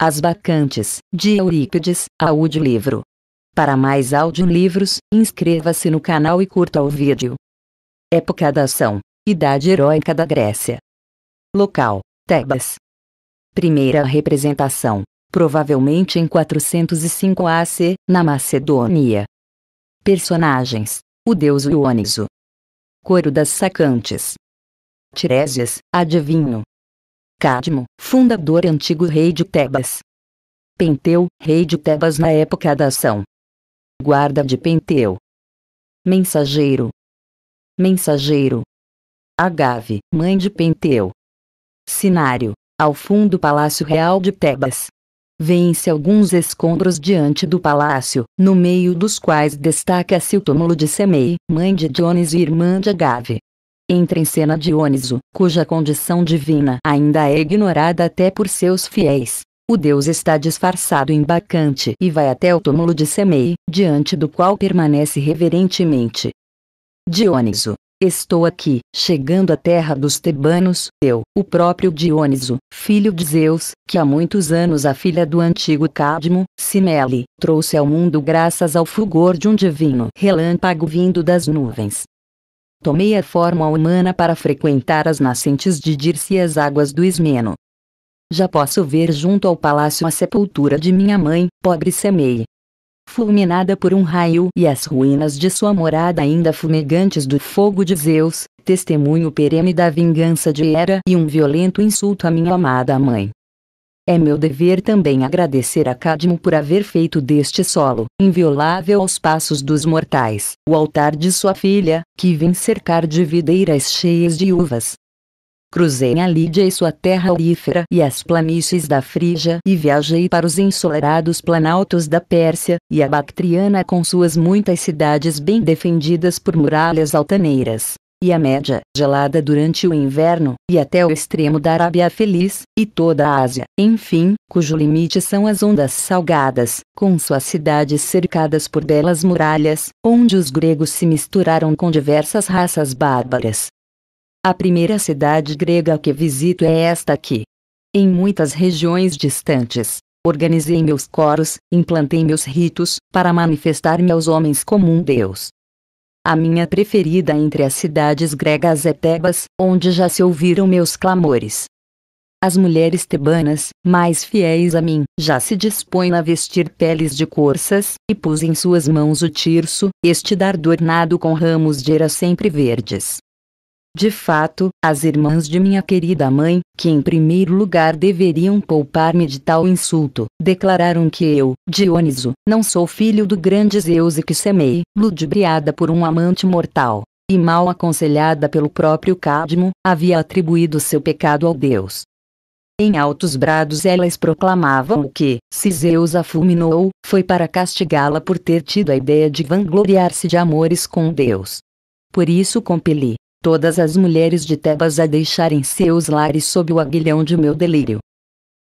As Bacantes, de Eurípides, audiolivro. Para mais audiolivros, inscreva-se no canal e curta o vídeo. Época da ação. Idade Heróica da Grécia. Local: Tebas. Primeira representação: provavelmente em 405 AC, na Macedônia. Personagens: o deus Dioniso. Coro das Sacantes. Tiresias, adivinho, Cadmo, fundador e antigo rei de Tebas. Penteu, rei de Tebas na época da ação. Guarda de Penteu. Mensageiro. Mensageiro. Agave, mãe de Penteu. Sinário, ao fundo do Palácio Real de Tebas. Vêm-se alguns escombros diante do palácio, no meio dos quais destaca-se o túmulo de Semei, mãe de Dionis e irmã de Agave entra em cena Dioniso, cuja condição divina ainda é ignorada até por seus fiéis. O deus está disfarçado em Bacante e vai até o túmulo de Semei, diante do qual permanece reverentemente. Dioniso, Estou aqui, chegando à terra dos Tebanos, eu, o próprio Dioniso, filho de Zeus, que há muitos anos a filha do antigo Cadmo, Cimele, trouxe ao mundo graças ao fulgor de um divino relâmpago vindo das nuvens tomei a forma humana para frequentar as nascentes de Dirce e as águas do Ismeno. Já posso ver junto ao palácio a sepultura de minha mãe, pobre Semei. Fulminada por um raio e as ruínas de sua morada ainda fumegantes do fogo de Zeus, testemunho perene da vingança de Hera e um violento insulto à minha amada mãe. É meu dever também agradecer a Cadmo por haver feito deste solo, inviolável aos passos dos mortais, o altar de sua filha, que vem cercar de videiras cheias de uvas, Cruzei a Lídia e sua terra aurífera e as planícies da Frígia e viajei para os ensolarados planaltos da Pérsia e a Bactriana com suas muitas cidades bem defendidas por muralhas altaneiras, e a média, gelada durante o inverno, e até o extremo da Arábia Feliz, e toda a Ásia, enfim, cujo limite são as ondas salgadas, com suas cidades cercadas por belas muralhas, onde os gregos se misturaram com diversas raças bárbaras. A primeira cidade grega que visito é esta aqui. Em muitas regiões distantes, organizei meus coros, implantei meus ritos, para manifestar-me aos homens como um deus. A minha preferida entre as cidades gregas é Tebas, onde já se ouviram meus clamores. As mulheres tebanas, mais fiéis a mim, já se dispõem a vestir peles de corças, e pus em suas mãos o tirso, este dardo ornado com ramos de era sempre verdes. De fato, as irmãs de minha querida mãe, que em primeiro lugar deveriam poupar-me de tal insulto, declararam que eu, Dioniso, não sou filho do grande Zeus e que semei, ludibriada por um amante mortal. E mal aconselhada pelo próprio Cadmo, havia atribuído seu pecado ao Deus. Em altos brados elas proclamavam que, se Zeus a fulminou, foi para castigá-la por ter tido a ideia de vangloriar-se de amores com Deus. Por isso compeli, todas as mulheres de Tebas a deixarem seus lares sob o aguilhão de meu delírio.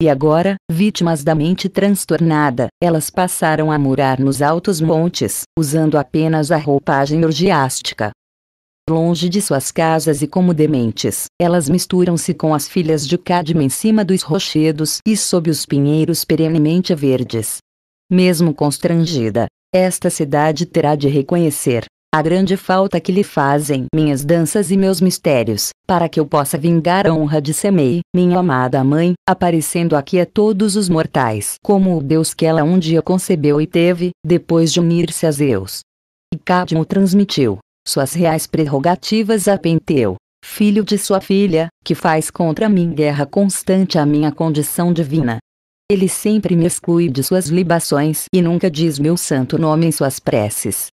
E agora, vítimas da mente transtornada, elas passaram a morar nos altos montes, usando apenas a roupagem orgiástica. Longe de suas casas e como dementes, elas misturam-se com as filhas de Cadmo em cima dos rochedos e sob os pinheiros perenemente verdes. Mesmo constrangida, esta cidade terá de reconhecer a grande falta que lhe fazem minhas danças e meus mistérios, para que eu possa vingar a honra de Semei, minha amada mãe, aparecendo aqui a todos os mortais como o Deus que ela um dia concebeu e teve, depois de unir-se a Zeus. E Cadmo transmitiu suas reais prerrogativas a Penteu, filho de sua filha, que faz contra mim guerra constante à minha condição divina. Ele sempre me exclui de suas libações e nunca diz meu santo nome em suas preces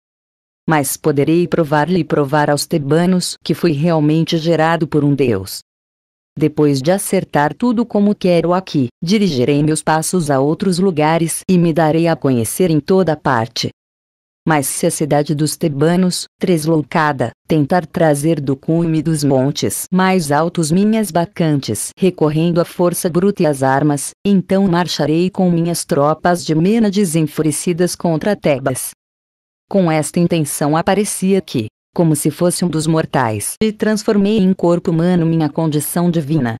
mas poderei provar-lhe e provar aos tebanos que fui realmente gerado por um Deus. Depois de acertar tudo como quero aqui, dirigirei meus passos a outros lugares e me darei a conhecer em toda parte. Mas se a cidade dos tebanos, tresloucada, tentar trazer do cume dos montes mais altos minhas bacantes, recorrendo à força bruta e às armas, então marcharei com minhas tropas de Mênades enfurecidas contra Tebas, com esta intenção aparecia aqui, como se fosse um dos mortais, e transformei em corpo humano minha condição divina.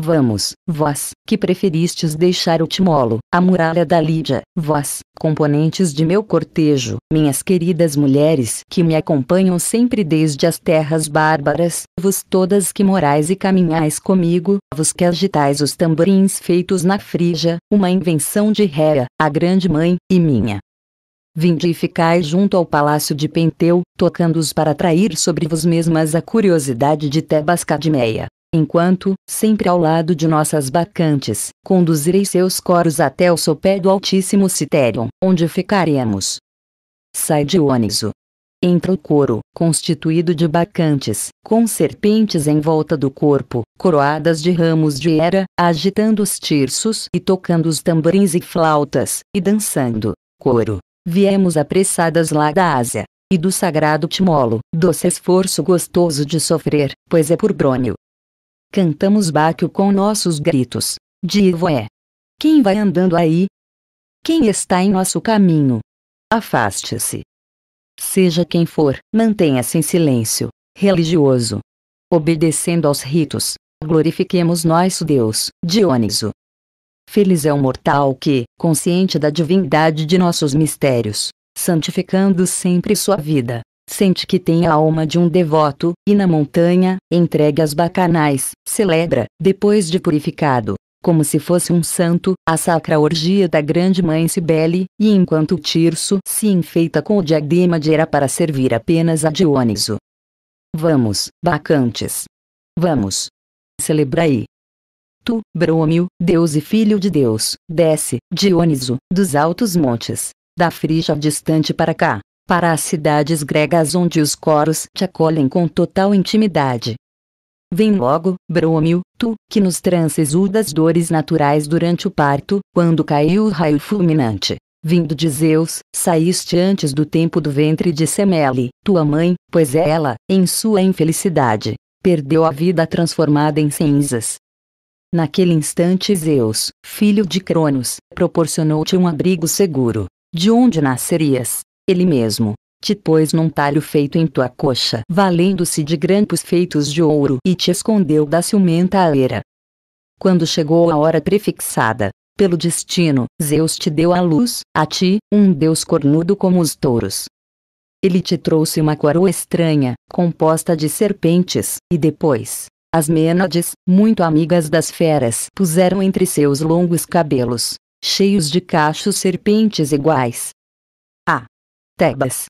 Vamos, vós, que preferistes deixar o Timolo, a muralha da Lídia, vós, componentes de meu cortejo, minhas queridas mulheres que me acompanham sempre desde as terras bárbaras, vós todas que morais e caminhais comigo, vós que agitais os tamborins feitos na Frija, uma invenção de Réa, a grande mãe, e minha, Vinde e ficai junto ao palácio de Penteu, tocando-os para atrair sobre vós mesmas a curiosidade de Tebas Cadmeia. Enquanto, sempre ao lado de nossas bacantes, conduzirei seus coros até o sopé do Altíssimo Citério, onde ficaremos. Sai Dioniso. Entra o coro, constituído de bacantes, com serpentes em volta do corpo, coroadas de ramos de era, agitando os tirsos e tocando os tamborins e flautas, e dançando. Coro, Viemos apressadas lá da Ásia, e do sagrado Timolo, doce esforço gostoso de sofrer, pois é por Brônio. Cantamos Báquio com nossos gritos. De é. Quem vai andando aí? Quem está em nosso caminho? Afaste-se. Seja quem for, mantenha-se em silêncio, religioso. Obedecendo aos ritos, glorifiquemos nosso Deus, Dioniso. Feliz é o mortal que, consciente da divindade de nossos mistérios, santificando sempre sua vida, sente que tem a alma de um devoto, e na montanha, entregue às bacanais, celebra, depois de purificado, como se fosse um santo, a sacra orgia da grande mãe Cibele, e enquanto Tirso se enfeita com o diadema de Hera para servir apenas a Dioniso. Vamos, bacantes. Vamos. Celebrai. Tu, Brômio, Deus e Filho de Deus, desce, Dioniso, dos altos montes, da Frígia distante para cá, para as cidades gregas onde os coros te acolhem com total intimidade. Vem logo, Brômio, tu, que nos trances das dores naturais durante o parto, quando caiu o raio fulminante, vindo de Zeus, saíste antes do tempo do ventre de Semele, tua mãe, pois ela, em sua infelicidade, perdeu a vida transformada em cinzas, Naquele instante Zeus, filho de Cronos, proporcionou-te um abrigo seguro, de onde nascerias, ele mesmo, te pôs num talho feito em tua coxa, valendo-se de grampos feitos de ouro, e te escondeu da ciumenta areira. Quando chegou a hora prefixada, pelo destino, Zeus te deu a luz, a ti, um deus cornudo como os touros. Ele te trouxe uma coroa estranha, composta de serpentes, e depois, as Mênades, muito amigas das feras, puseram entre seus longos cabelos, cheios de cachos serpentes iguais. Ah! Tebas!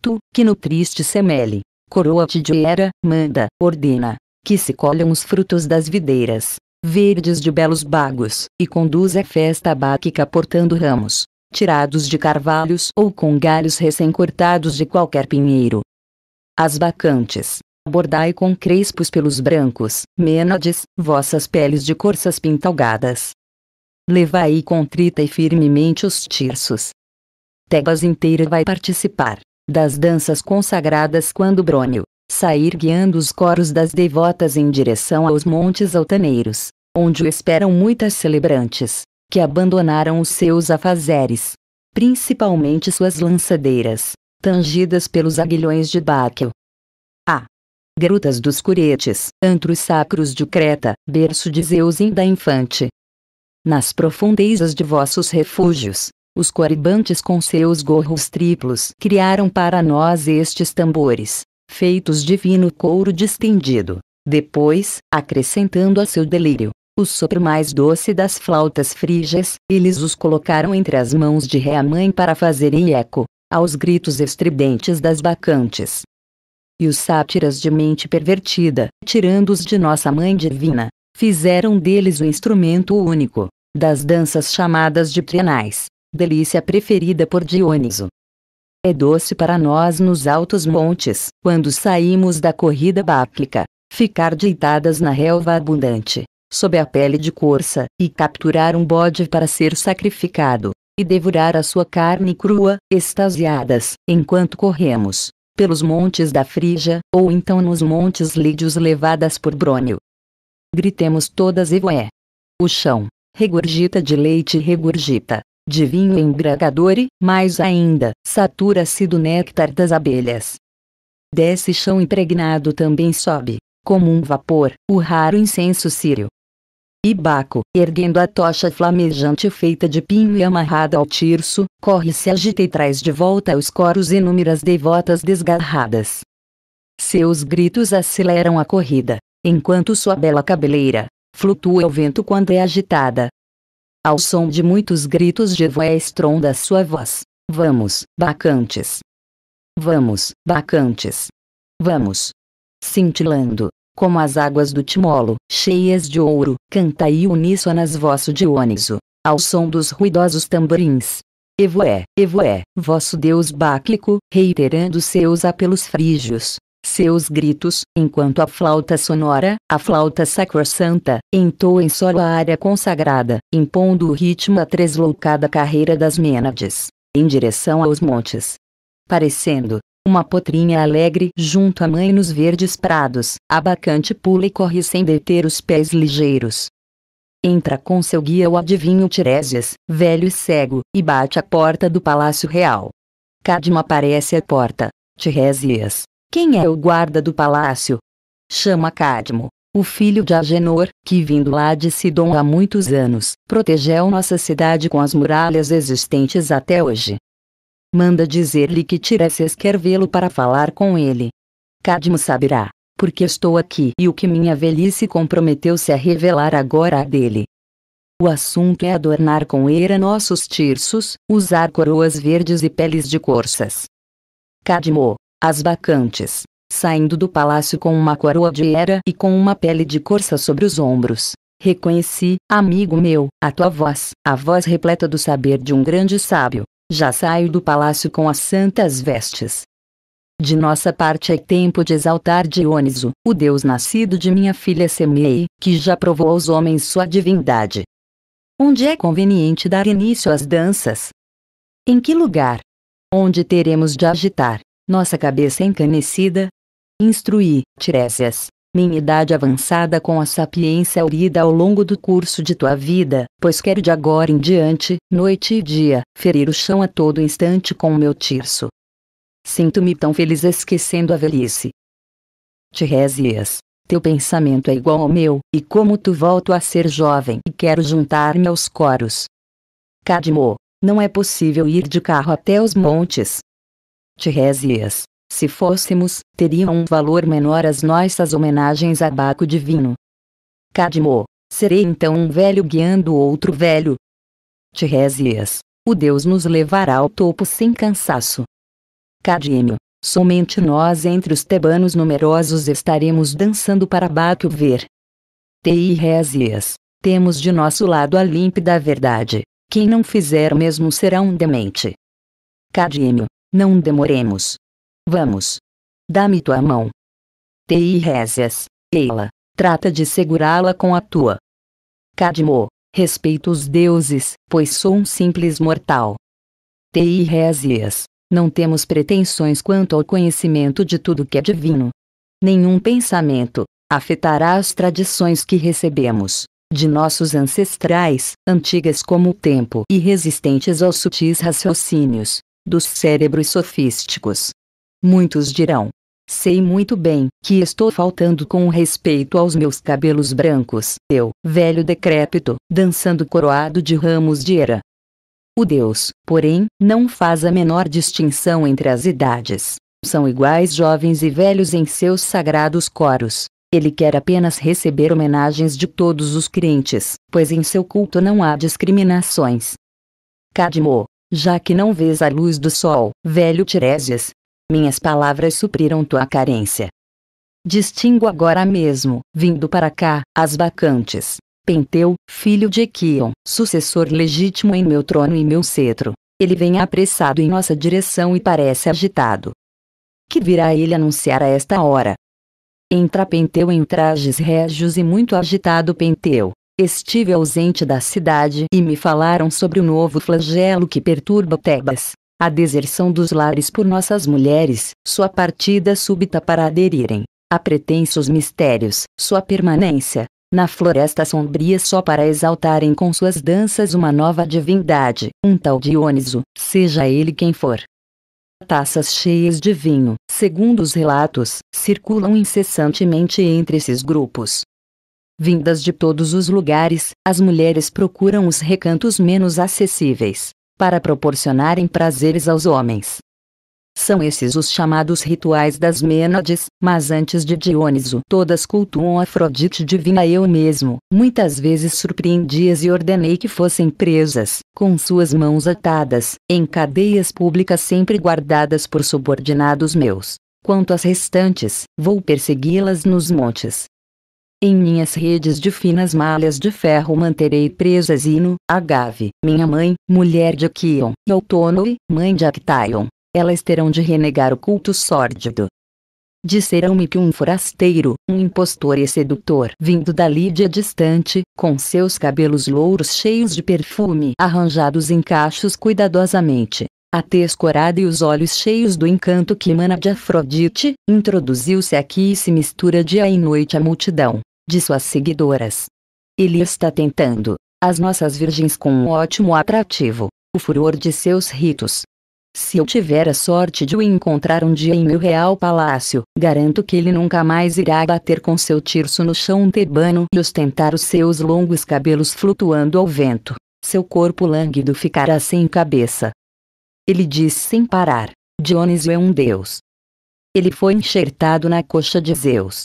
Tu, que no triste semele, coroa-te de era, manda, ordena, que se colham os frutos das videiras, verdes de belos bagos, e conduz a festa báquica portando ramos, tirados de carvalhos ou com galhos recém-cortados de qualquer pinheiro. As bacantes, Bordai com crespos pelos brancos, Mênades, vossas peles de corças pintalgadas. Levai contrita e firmemente os tirsos. Tebas inteira vai participar das danças consagradas quando Brônio sair guiando os coros das devotas em direção aos montes altaneiros, onde o esperam muitas celebrantes, que abandonaram os seus afazeres, principalmente suas lançadeiras, tangidas pelos aguilhões de Báquio, Grutas dos Curetes, antros sacros de Creta, berço de Zeus e da Infante. Nas profundezas de vossos refúgios, os coribantes com seus gorros triplos criaram para nós estes tambores, feitos de fino couro distendido. Depois, acrescentando a seu delírio, o sopro mais doce das flautas frígias, eles os colocaram entre as mãos de Réa Mãe para fazerem eco, aos gritos estridentes das bacantes e os sátiras de mente pervertida, tirando-os de nossa Mãe Divina, fizeram deles o instrumento único, das danças chamadas de trienais, delícia preferida por Dioniso. É doce para nós nos altos montes, quando saímos da corrida báplica, ficar deitadas na relva abundante, sob a pele de corça, e capturar um bode para ser sacrificado, e devorar a sua carne crua, extasiadas, enquanto corremos, pelos montes da Frígia, ou então nos montes lídios levadas por Brônio. Gritemos todas Evoé. O chão, regurgita de leite e regurgita, de vinho e, mais ainda, satura-se do néctar das abelhas. Desce chão impregnado também sobe, como um vapor, o raro incenso sírio, e Baco, erguendo a tocha flamejante feita de pinho e amarrada ao tirso, corre se agita e traz de volta aos coros inúmeras devotas desgarradas. Seus gritos aceleram a corrida, enquanto sua bela cabeleira flutua ao vento quando é agitada. Ao som de muitos gritos de voé estronda sua voz. Vamos, bacantes! Vamos, bacantes! Vamos! Cintilando, como as águas do Timolo, cheias de ouro, cantai uníssonas vosso Dioniso, ao som dos ruidosos tamborins. Evoé, Evoé, vosso Deus Báquico, reiterando seus apelos frígios, seus gritos, enquanto a flauta sonora, a flauta sacrossanta, entoa em solo a área consagrada, impondo o ritmo à tresloucada carreira das Mênades, em direção aos montes. Parecendo, uma potrinha alegre junto à mãe nos verdes prados, abacante pula e corre sem deter os pés ligeiros. Entra com seu guia o adivinho Tiresias, velho e cego, e bate à porta do palácio real. Cadmo aparece à porta. Tiresias, quem é o guarda do palácio? Chama Cadmo, o filho de Agenor, que vindo lá de Sidon há muitos anos, protegeu nossa cidade com as muralhas existentes até hoje, manda dizer-lhe que Tiresias quer vê-lo para falar com ele. Cadmo saberá, porque estou aqui e o que minha velhice comprometeu-se a revelar agora a dele. O assunto é adornar com era nossos tirsos, usar coroas verdes e peles de corças. Cadmo, as bacantes, saindo do palácio com uma coroa de era e com uma pele de corça sobre os ombros. Reconheci, amigo meu, a tua voz, a voz repleta do saber de um grande sábio já saio do palácio com as santas vestes. De nossa parte é tempo de exaltar Dioniso, o Deus nascido de minha filha Semei, que já provou aos homens sua divindade. Onde é conveniente dar início às danças? Em que lugar? Onde teremos de agitar, nossa cabeça encanecida? Instruí, Tiresias, minha idade avançada com a sapiência aurida ao longo do curso de tua vida, pois quero de agora em diante, noite e dia, ferir o chão a todo instante com o meu tirso. Sinto-me tão feliz esquecendo a velhice. Tiresias, teu pensamento é igual ao meu, e como tu volto a ser jovem e quero juntar-me aos coros. Cadmo, não é possível ir de carro até os montes. Tiresias, se fôssemos, teriam um valor menor as nossas homenagens a Baco Divino. Cadmo, serei então um velho guiando outro velho. Tiresias, o Deus nos levará ao topo sem cansaço. Cadmo, somente nós entre os tebanos numerosos estaremos dançando para Baco ver. Tiresias, temos de nosso lado a límpida verdade, quem não fizer o mesmo será um demente. Cadmo, não demoremos, Vamos. Dá-me tua mão. Ti rézias, ela, trata de segurá-la com a tua. Cadmo, respeito os deuses, pois sou um simples mortal. Ti rézias, não temos pretensões quanto ao conhecimento de tudo que é divino. Nenhum pensamento afetará as tradições que recebemos de nossos ancestrais, antigas como o tempo e resistentes aos sutis raciocínios dos cérebros sofísticos. Muitos dirão: Sei muito bem que estou faltando com respeito aos meus cabelos brancos, eu, velho decrépito, dançando coroado de ramos de era. O Deus, porém, não faz a menor distinção entre as idades. São iguais jovens e velhos em seus sagrados coros. Ele quer apenas receber homenagens de todos os crentes, pois em seu culto não há discriminações. Cadmo, já que não vês a luz do sol, velho Tiresias, minhas palavras supriram tua carência. Distingo agora mesmo, vindo para cá, as vacantes. Penteu, filho de Equion, sucessor legítimo em meu trono e meu cetro. Ele vem apressado em nossa direção e parece agitado. Que virá ele anunciar a esta hora? Entra Penteu em trajes régios e muito agitado Penteu. Estive ausente da cidade e me falaram sobre o novo flagelo que perturba Tebas a deserção dos lares por nossas mulheres, sua partida súbita para aderirem a pretensos mistérios, sua permanência na floresta sombria só para exaltarem com suas danças uma nova divindade, um tal Dioniso, seja ele quem for. Taças cheias de vinho, segundo os relatos, circulam incessantemente entre esses grupos. Vindas de todos os lugares, as mulheres procuram os recantos menos acessíveis, para proporcionarem prazeres aos homens. São esses os chamados rituais das Mênades, mas antes de Dioniso todas cultuam Afrodite divina eu mesmo, muitas vezes surpreendias e ordenei que fossem presas, com suas mãos atadas, em cadeias públicas sempre guardadas por subordinados meus. Quanto às restantes, vou persegui-las nos montes, em minhas redes de finas malhas de ferro manterei presas Ino, Agave, minha mãe, mulher de Kion, e Outonoe, mãe de Actaion. Elas terão de renegar o culto sórdido. Disserão-me que um forasteiro, um impostor e sedutor, vindo da Lídia distante, com seus cabelos louros cheios de perfume, arranjados em cachos cuidadosamente, a tez corada e os olhos cheios do encanto que emana de Afrodite, introduziu-se aqui e se mistura dia e noite à multidão de suas seguidoras. Ele está tentando as nossas virgens com um ótimo atrativo, o furor de seus ritos. Se eu tiver a sorte de o encontrar um dia em meu real palácio, garanto que ele nunca mais irá bater com seu tirso no chão tebano e ostentar os seus longos cabelos flutuando ao vento. Seu corpo lânguido ficará sem cabeça. Ele diz sem parar: Dionísio é um deus. Ele foi enxertado na coxa de Zeus.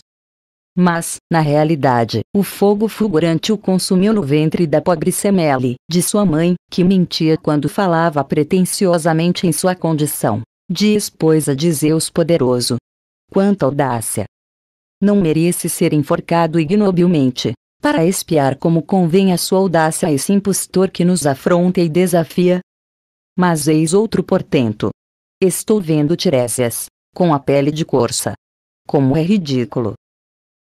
Mas, na realidade, o fogo fulgurante o consumiu no ventre da pobre Semele, de sua mãe, que mentia quando falava pretensiosamente em sua condição de esposa de Zeus poderoso. Quanta audácia! Não merece ser enforcado ignobilmente, para espiar como convém a sua audácia a esse impostor que nos afronta e desafia. Mas eis outro portento. Estou vendo Tiresias, com a pele de corça. Como é ridículo!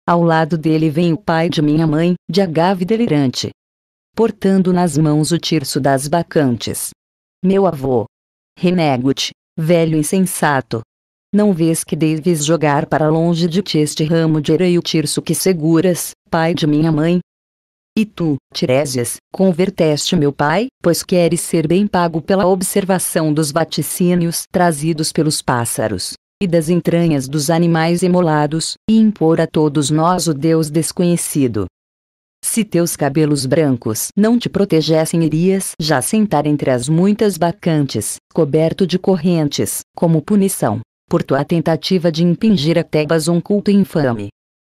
Ao lado dele vem o pai de minha mãe, de agave delirante. Portando nas mãos o tirso das bacantes. Meu avô. Renego-te, velho insensato. Não vês que deves jogar para longe de ti este ramo de era e o tirso que seguras, pai de minha mãe? E tu, Tiresias, converteste meu pai, pois queres ser bem pago pela observação dos vaticínios trazidos pelos pássaros e das entranhas dos animais emolados e impor a todos nós o Deus desconhecido. Se teus cabelos brancos não te protegessem, irias já sentar entre as muitas bacantes, coberto de correntes, como punição, por tua tentativa de impingir a Tebas um culto infame.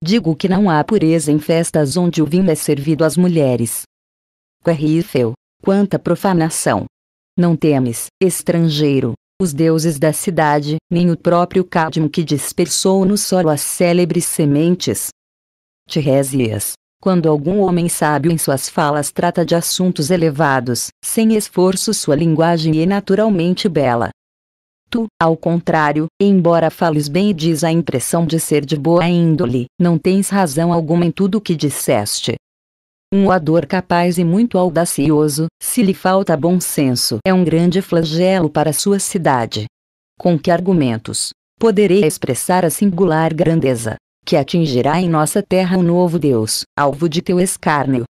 Digo que não há pureza em festas onde o vinho é servido às mulheres. Terrível, quanta profanação! Não temes, estrangeiro, os deuses da cidade, nem o próprio Cadmo que dispersou no solo as célebres sementes. Tiresias, quando algum homem sábio em suas falas trata de assuntos elevados, sem esforço sua linguagem é naturalmente bela. Tu, ao contrário, embora fales bem e diz a impressão de ser de boa índole, não tens razão alguma em tudo o que disseste um ador capaz e muito audacioso, se lhe falta bom senso, é um grande flagelo para sua cidade. Com que argumentos poderei expressar a singular grandeza que atingirá em nossa terra o novo Deus, alvo de teu escárnio?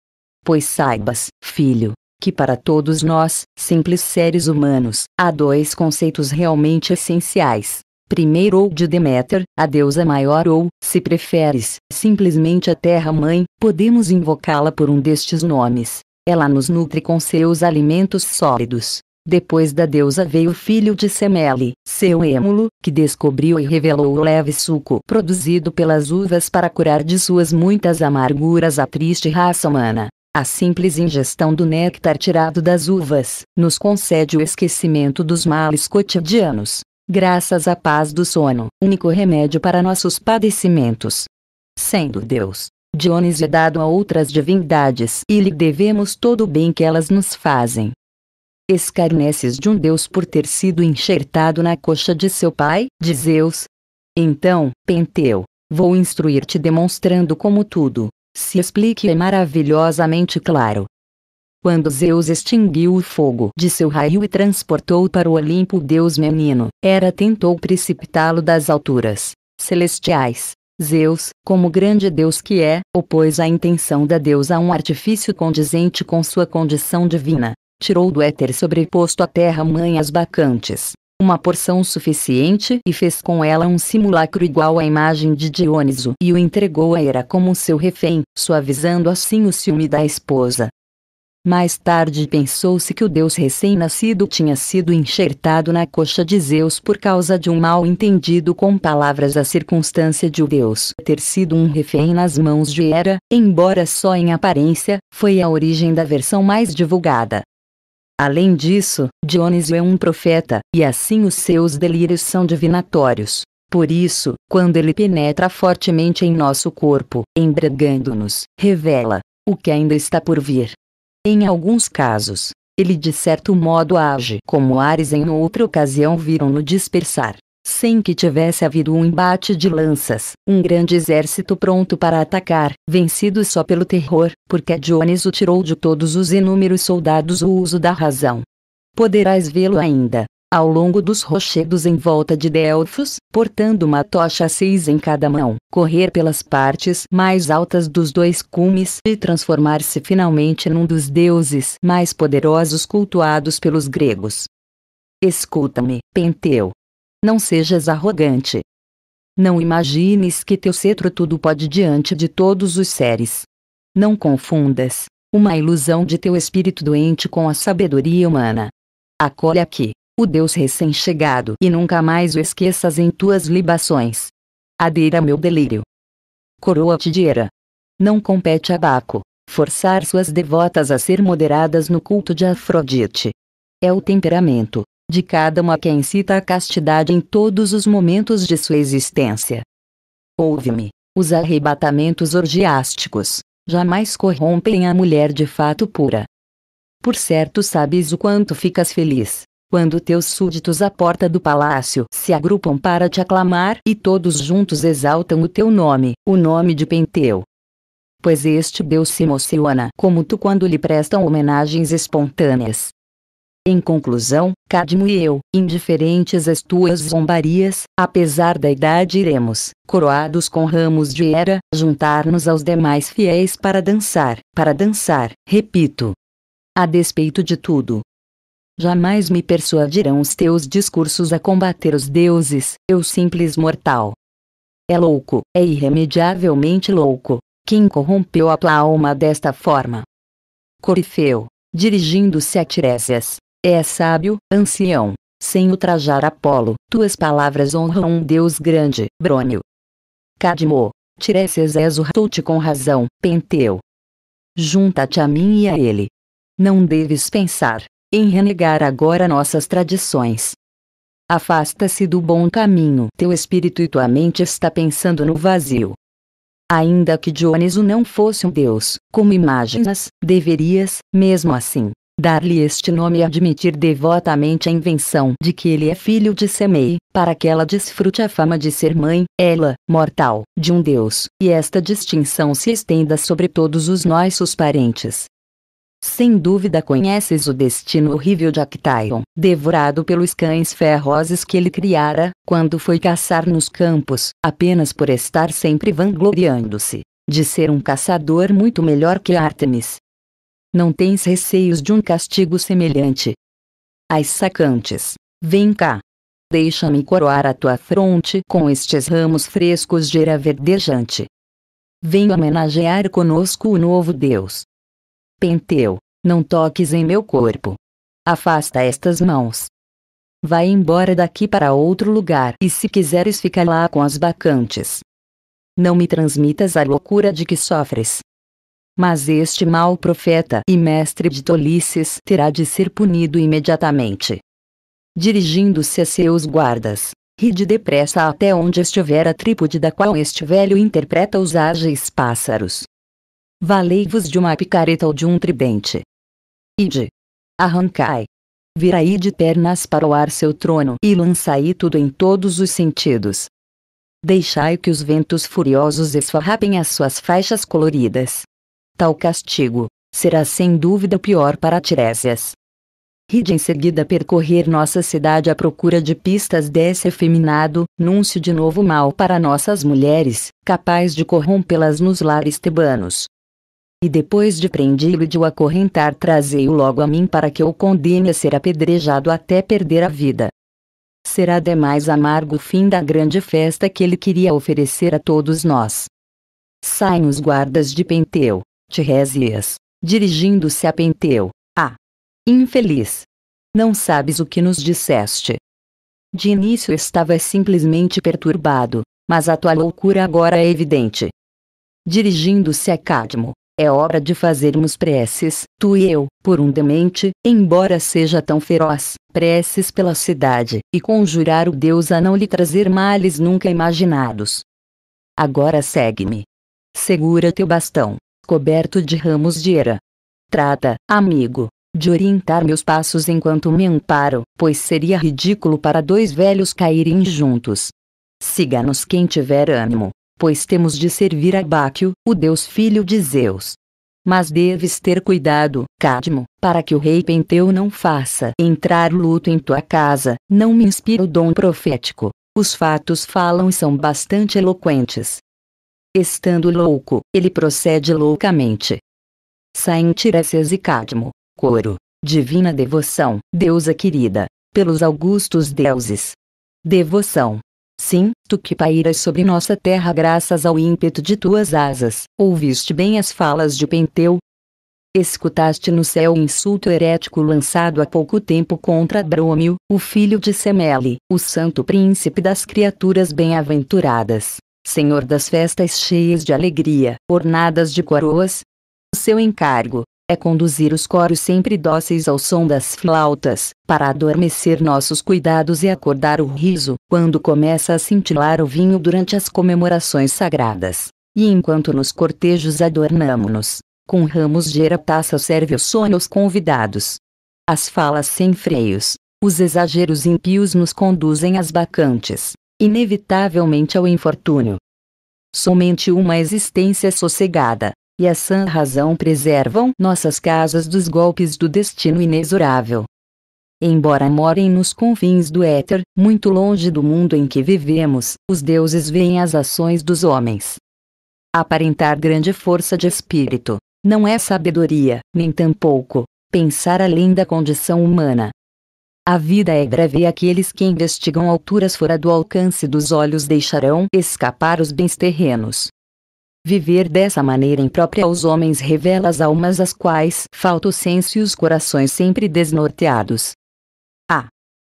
Pois saibas, filho, que para todos nós, simples seres humanos, há dois conceitos realmente essenciais primeiro ou de Deméter, a deusa maior ou, se preferes, simplesmente a Terra-mãe, podemos invocá-la por um destes nomes. Ela nos nutre com seus alimentos sólidos. Depois da deusa veio o filho de Semele, seu êmulo, que descobriu e revelou o leve suco produzido pelas uvas para curar de suas muitas amarguras a triste raça humana. A simples ingestão do néctar tirado das uvas nos concede o esquecimento dos males cotidianos graças à paz do sono, único remédio para nossos padecimentos. Sendo Deus, Dionísio é dado a outras divindades e lhe devemos todo o bem que elas nos fazem. Escarneces de um Deus por ter sido enxertado na coxa de seu pai, de Zeus. Então, Penteu, vou instruir-te demonstrando como tudo se explique é maravilhosamente claro. Quando Zeus extinguiu o fogo de seu raio e transportou para o Olimpo o deus menino, Hera tentou precipitá-lo das alturas celestiais. Zeus, como grande deus que é, opôs a intenção da deusa a um artifício condizente com sua condição divina. Tirou do éter sobreposto à terra-mãe as bacantes, uma porção suficiente e fez com ela um simulacro igual à imagem de Dioniso e o entregou a Hera como seu refém, suavizando assim o ciúme da esposa. Mais tarde pensou-se que o deus recém-nascido tinha sido enxertado na coxa de Zeus por causa de um mal entendido com palavras a circunstância de o deus ter sido um refém nas mãos de Hera, embora só em aparência, foi a origem da versão mais divulgada. Além disso, Dionísio é um profeta, e assim os seus delírios são divinatórios. Por isso, quando ele penetra fortemente em nosso corpo, embregando nos revela o que ainda está por vir. Em alguns casos, ele de certo modo age como Ares em outra ocasião viram-no dispersar, sem que tivesse havido um embate de lanças, um grande exército pronto para atacar, vencido só pelo terror, porque Dioniso tirou de todos os inúmeros soldados o uso da razão. Poderás vê-lo ainda, ao longo dos rochedos em volta de Delfos, portando uma tocha seis em cada mão, correr pelas partes mais altas dos dois cumes e transformar-se finalmente num dos deuses mais poderosos cultuados pelos gregos. Escuta-me, Penteu. Não sejas arrogante. Não imagines que teu cetro tudo pode diante de todos os seres. Não confundas uma ilusão de teu espírito doente com a sabedoria humana. Acolhe aqui o Deus recém-chegado, e nunca mais o esqueças em tuas libações. Adeira meu delírio. Coroa-te de era. Não compete a Baco, forçar suas devotas a ser moderadas no culto de Afrodite. É o temperamento, de cada uma que incita a castidade em todos os momentos de sua existência. Ouve-me, os arrebatamentos orgiásticos, jamais corrompem a mulher de fato pura. Por certo sabes o quanto ficas feliz, quando teus súditos à porta do palácio se agrupam para te aclamar e todos juntos exaltam o teu nome, o nome de Penteu. Pois este Deus se emociona como tu quando lhe prestam homenagens espontâneas. Em conclusão, Cadmo e eu, indiferentes às tuas zombarias, apesar da idade iremos, coroados com ramos de era, juntar-nos aos demais fiéis para dançar, para dançar, repito. A despeito de tudo, Jamais me persuadirão os teus discursos a combater os deuses, eu simples mortal. É louco, é irremediavelmente louco, quem corrompeu a tua alma desta forma. Corifeu, dirigindo-se a Tiresias, é sábio, ancião, sem ultrajar Apolo, tuas palavras honram um deus grande, Brônio. Cadmo, Tiresias o te com razão, Penteu. Junta-te a mim e a ele. Não deves pensar, em renegar agora nossas tradições. Afasta-se do bom caminho. Teu espírito e tua mente está pensando no vazio. Ainda que Dioniso não fosse um deus, como imaginas, deverias, mesmo assim, dar-lhe este nome e admitir devotamente a invenção de que ele é filho de Semei, para que ela desfrute a fama de ser mãe, ela, mortal, de um deus, e esta distinção se estenda sobre todos os nossos parentes. Sem dúvida conheces o destino horrível de Actaion, devorado pelos cães ferrozes que ele criara, quando foi caçar nos campos, apenas por estar sempre vangloriando-se de ser um caçador muito melhor que Artemis. Não tens receios de um castigo semelhante? As sacantes, vem cá. Deixa-me coroar a tua fronte com estes ramos frescos de era verdejante. Venho homenagear conosco o novo Deus, Penteu, não toques em meu corpo. Afasta estas mãos. Vai embora daqui para outro lugar e se quiseres fica lá com as bacantes. Não me transmitas a loucura de que sofres. Mas este mau profeta e mestre de tolices terá de ser punido imediatamente. Dirigindo-se a seus guardas, ride depressa até onde estiver a trípode da qual este velho interpreta os ágeis pássaros. Valei-vos de uma picareta ou de um tridente. Ide. Arrancai. Virai de pernas para o ar seu trono e lançai tudo em todos os sentidos. Deixai que os ventos furiosos esfarrapem as suas faixas coloridas. Tal castigo será sem dúvida o pior para tirésias Ride em seguida percorrer nossa cidade à procura de pistas desse efeminado, núncio de novo mal para nossas mulheres, capaz de corrompê-las nos lares tebanos e depois de prendê-lo e de o acorrentar trazei-o logo a mim para que eu condene a ser apedrejado até perder a vida. Será demais amargo o fim da grande festa que ele queria oferecer a todos nós. Saem os guardas de Penteu, Tiresias, dirigindo-se a Penteu, ah! Infeliz! Não sabes o que nos disseste. De início estava simplesmente perturbado, mas a tua loucura agora é evidente. Dirigindo-se a Cadmo, é hora de fazermos preces, tu e eu, por um demente, embora seja tão feroz, preces pela cidade, e conjurar o Deus a não lhe trazer males nunca imaginados. Agora segue-me. Segura teu bastão, coberto de ramos de era. Trata, amigo, de orientar meus passos enquanto me amparo, pois seria ridículo para dois velhos caírem juntos. Siga-nos quem tiver ânimo, pois temos de servir a Báquio, o deus filho de Zeus. Mas deves ter cuidado, Cadmo, para que o rei Penteu não faça entrar luto em tua casa, não me inspira o dom profético. Os fatos falam e são bastante eloquentes. Estando louco, ele procede loucamente. Saem Tiresias e Cadmo, coro, divina devoção, deusa querida, pelos augustos deuses. Devoção, Sim, tu que pairas sobre nossa terra graças ao ímpeto de tuas asas, ouviste bem as falas de Penteu? Escutaste no céu o insulto herético lançado há pouco tempo contra Drômio, o filho de Semele, o santo príncipe das criaturas bem-aventuradas, senhor das festas cheias de alegria, ornadas de coroas? O seu encargo, é conduzir os coros sempre dóceis ao som das flautas, para adormecer nossos cuidados e acordar o riso, quando começa a cintilar o vinho durante as comemorações sagradas. E enquanto nos cortejos adornamo-nos, com ramos de erataça serve o sonho aos convidados. As falas sem freios, os exageros impios nos conduzem às bacantes, inevitavelmente ao infortúnio. Somente uma existência sossegada, e a sã razão preservam nossas casas dos golpes do destino inexorável. Embora morem nos confins do éter, muito longe do mundo em que vivemos, os deuses veem as ações dos homens. Aparentar grande força de espírito não é sabedoria, nem tampouco pensar além da condição humana. A vida é breve e aqueles que investigam alturas fora do alcance dos olhos deixarão escapar os bens terrenos, Viver dessa maneira imprópria aos homens revela as almas às quais falta o senso e os corações sempre desnorteados. Ah!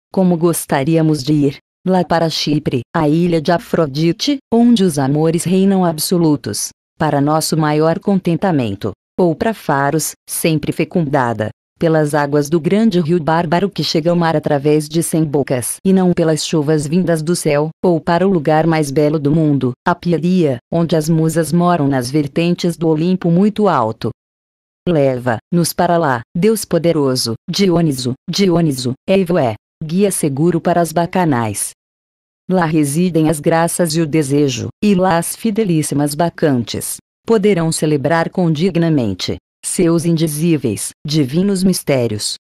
Como gostaríamos de ir, lá para Chipre, a ilha de Afrodite, onde os amores reinam absolutos, para nosso maior contentamento, ou para Faros, sempre fecundada, pelas águas do grande rio bárbaro que chega ao mar através de cem bocas, e não pelas chuvas vindas do céu, ou para o lugar mais belo do mundo, a Piaria, onde as musas moram nas vertentes do Olimpo muito alto. Leva-nos para lá, Deus poderoso, Dioniso, Dioniso, Eivoé, guia seguro para as bacanais. Lá residem as graças e o desejo, e lá as fidelíssimas bacantes poderão celebrar com dignamente seus indizíveis, divinos mistérios.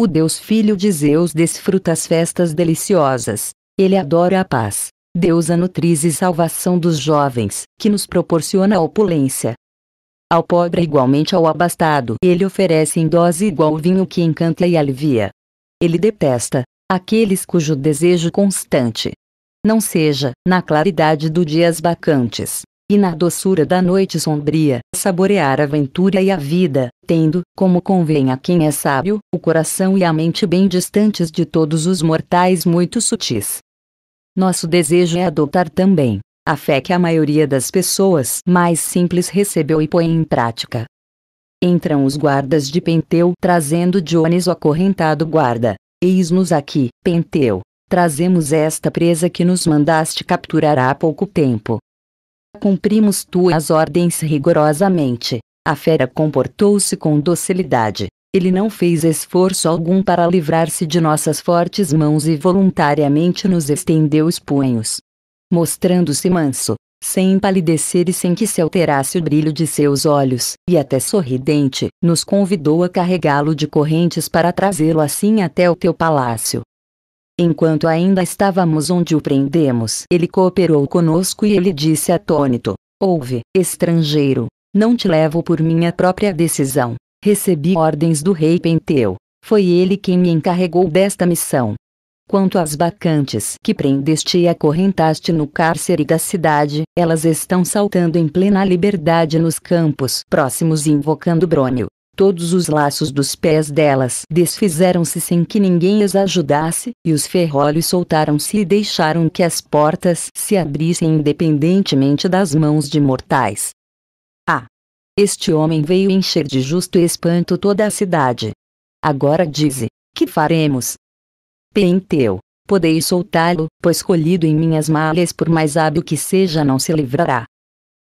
O Deus Filho de Zeus desfruta as festas deliciosas, ele adora a paz, deusa nutriz e salvação dos jovens, que nos proporciona a opulência. Ao pobre é igualmente ao abastado, ele oferece em dose igual o vinho que encanta e alivia. Ele detesta aqueles cujo desejo constante não seja, na claridade do dia, as bacantes e na doçura da noite sombria, saborear a aventura e a vida, tendo, como convém a quem é sábio, o coração e a mente bem distantes de todos os mortais muito sutis. Nosso desejo é adotar também a fé que a maioria das pessoas mais simples recebeu e põe em prática. Entram os guardas de Penteu trazendo o acorrentado guarda. Eis-nos aqui, Penteu. Trazemos esta presa que nos mandaste capturar há pouco tempo, Cumprimos tuas ordens rigorosamente. A fera comportou-se com docilidade. Ele não fez esforço algum para livrar-se de nossas fortes mãos e voluntariamente nos estendeu os punhos. Mostrando-se manso, sem empalidecer e sem que se alterasse o brilho de seus olhos, e até sorridente, nos convidou a carregá-lo de correntes para trazê-lo assim até o teu palácio. Enquanto ainda estávamos onde o prendemos, ele cooperou conosco e ele disse atônito: Ouve, estrangeiro, não te levo por minha própria decisão. Recebi ordens do rei Penteu. Foi ele quem me encarregou desta missão. Quanto às bacantes que prendeste e acorrentaste no cárcere da cidade, elas estão saltando em plena liberdade nos campos próximos invocando brônio. Todos os laços dos pés delas desfizeram-se sem que ninguém as ajudasse, e os ferrolhos soltaram-se e deixaram que as portas se abrissem independentemente das mãos de mortais. Ah! Este homem veio encher de justo espanto toda a cidade. Agora dize, que faremos? Penteu, podeis soltá-lo, pois colhido em minhas malhas por mais hábil que seja não se livrará.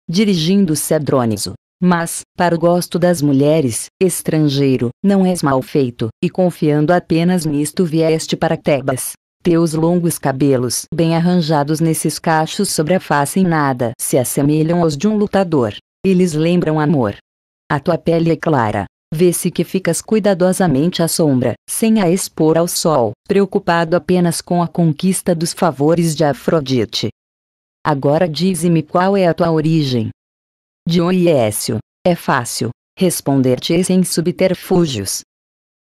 Dirigindo-se a Drôniso, mas, para o gosto das mulheres, estrangeiro, não és mal feito, e confiando apenas nisto vieste para Tebas. Teus longos cabelos, bem arranjados nesses cachos sobre a face em nada, se assemelham aos de um lutador. Eles lembram amor. A tua pele é clara. Vê-se que ficas cuidadosamente à sombra, sem a expor ao sol, preocupado apenas com a conquista dos favores de Afrodite. Agora dize-me qual é a tua origem. Dionísio, é fácil responder-te sem subterfúgios.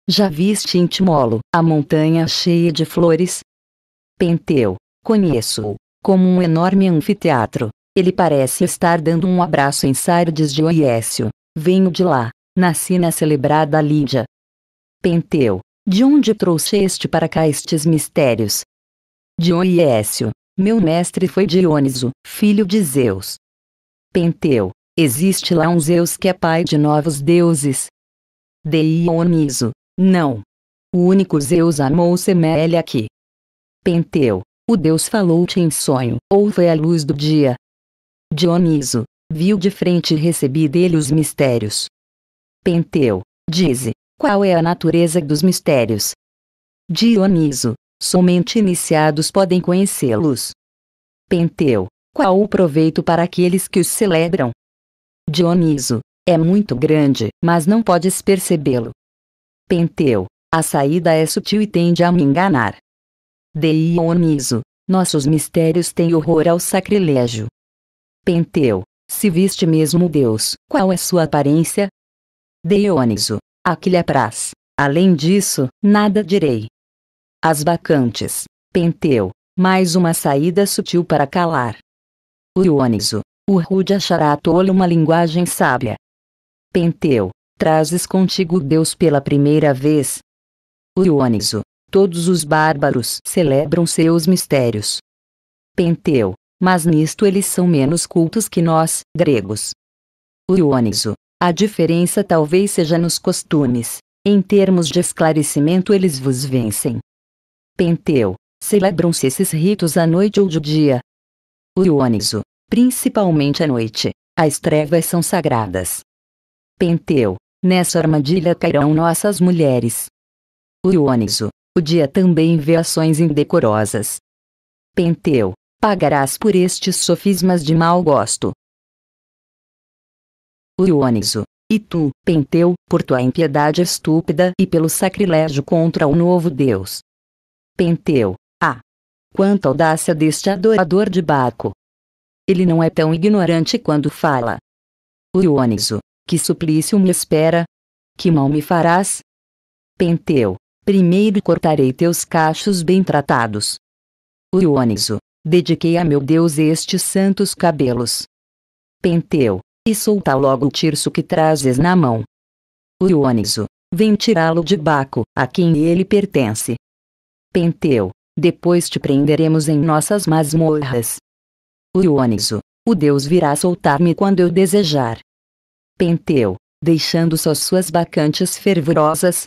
Já viste Intimolo, a montanha cheia de flores? Penteu, conheço-o, como um enorme anfiteatro. Ele parece estar dando um abraço em Sardes de Oiésio. Venho de lá, nasci na celebrada Lídia. Penteu, de onde trouxeste para cá estes mistérios? De Oiésio, meu mestre foi Dioniso, filho de Zeus. Penteu, Existe lá um Zeus que é pai de novos deuses? Dioniso, não. O único Zeus amou Semélia aqui. Penteu, o Deus falou-te em sonho, ou foi a luz do dia. Dioniso, viu de frente e recebi dele os mistérios. Penteu, dize, qual é a natureza dos mistérios? Dioniso, somente iniciados podem conhecê-los. Penteu, qual o proveito para aqueles que os celebram? Dioniso, é muito grande, mas não podes percebê-lo. Penteu, a saída é sutil e tende a me enganar. Dioniso, nossos mistérios têm horror ao sacrilégio. Penteu, se viste mesmo Deus, qual é sua aparência? Dioniso, a que lhe apraz. Além disso, nada direi. As bacantes, Penteu, mais uma saída sutil para calar. Dioniso, o rude achará tolo uma linguagem sábia. Penteu, trazes contigo Deus pela primeira vez. O todos os bárbaros celebram seus mistérios. Penteu, mas nisto eles são menos cultos que nós, gregos. O a diferença talvez seja nos costumes, em termos de esclarecimento eles vos vencem. Penteu, celebram-se esses ritos à noite ou de dia? O principalmente à noite, as trevas são sagradas. Penteu, nessa armadilha cairão nossas mulheres. O o dia também vê ações indecorosas. Penteu, pagarás por estes sofismas de mau gosto. O e tu, Penteu, por tua impiedade estúpida e pelo sacrilégio contra o novo Deus. Penteu, ah! Quanta audácia deste adorador de Baco! Ele não é tão ignorante quando fala. O Dioniso, que suplício me espera? Que mal me farás? Penteu, primeiro cortarei teus cachos bem tratados. O Dioniso, dediquei a meu Deus estes santos cabelos. Penteu, e solta logo o tirso que trazes na mão. O Dioniso, vem tirá-lo de Baco, a quem ele pertence. Penteu, depois te prenderemos em nossas masmorras. Dioniso, o Deus virá soltar-me quando eu desejar. Penteu, deixando só suas bacantes fervorosas.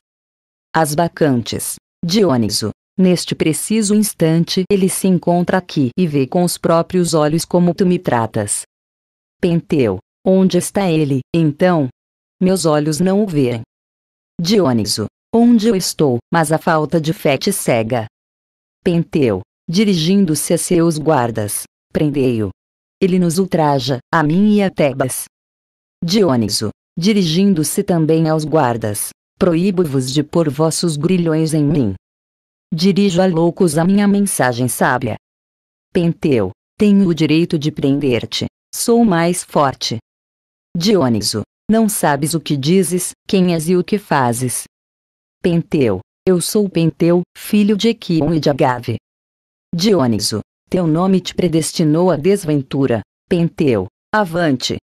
As bacantes, Dioniso, neste preciso instante ele se encontra aqui e vê com os próprios olhos como tu me tratas. Penteu, onde está ele, então? Meus olhos não o veem. Dioniso, onde eu estou, mas a falta de fé te cega. Penteu, dirigindo-se a seus guardas, prendei-o. Ele nos ultraja, a mim e a Tebas. Dioniso, dirigindo-se também aos guardas, proíbo-vos de pôr vossos grilhões em mim. Dirijo a loucos a minha mensagem sábia. Penteu, tenho o direito de prender-te, sou mais forte. Dioniso, não sabes o que dizes, quem és e o que fazes. Penteu, eu sou Penteu, filho de Equion e de Agave. Dioniso, teu nome te predestinou à desventura. Penteu, avante!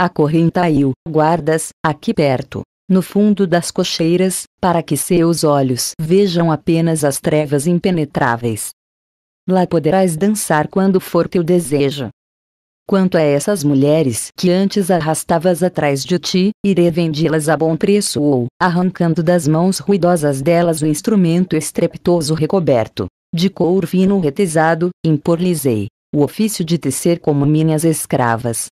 acorrentai aí, guardas, aqui perto, no fundo das cocheiras, para que seus olhos vejam apenas as trevas impenetráveis. Lá poderás dançar quando for teu desejo. Quanto a essas mulheres que antes arrastavas atrás de ti, irei vendê-las a bom preço ou, arrancando das mãos ruidosas delas o instrumento estrepitoso recoberto, de couro fino retesado, impor-lhes-ei o ofício de tecer como minhas escravas.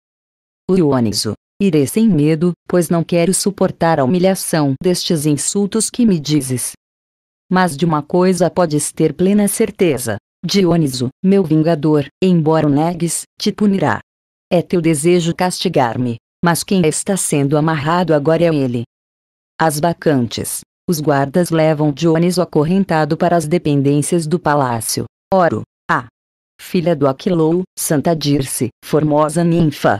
Dioniso, irei sem medo, pois não quero suportar a humilhação destes insultos que me dizes. Mas de uma coisa podes ter plena certeza, Dioniso, meu vingador, embora o negues, te punirá. É teu desejo castigar-me, mas quem está sendo amarrado agora é ele. As bacantes, os guardas levam Dionísio acorrentado para as dependências do palácio. Oro, a filha do Aquilou, Santa Dirce, formosa ninfa.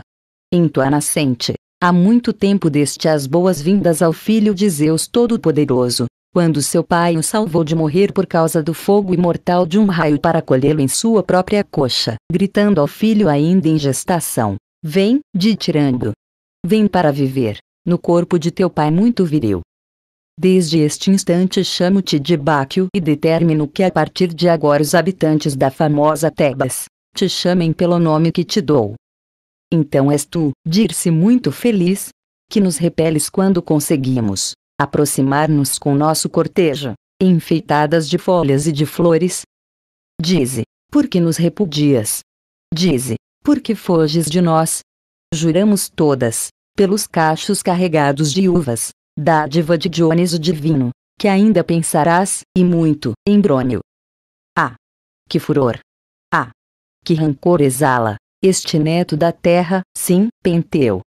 Em tua nascente, há muito tempo deste as boas-vindas ao filho de Zeus Todo-Poderoso, quando seu pai o salvou de morrer por causa do fogo imortal de um raio para colhê-lo em sua própria coxa, gritando ao filho ainda em gestação: Vem, de tirando. Vem para viver, no corpo de teu pai muito viril. Desde este instante chamo-te de Báquio e determino que a partir de agora os habitantes da famosa Tebas te chamem pelo nome que te dou. Então és tu, dir-se muito feliz, que nos repeles quando conseguimos aproximar-nos com nosso cortejo, enfeitadas de folhas e de flores. Dize, por que nos repudias? Dize, por que foges de nós? Juramos todas, pelos cachos carregados de uvas, dádiva de Dioniso Divino, que ainda pensarás, e muito, em Brônio. Ah! Que furor! Ah! Que rancor exala, este neto da terra, sim, Penteu.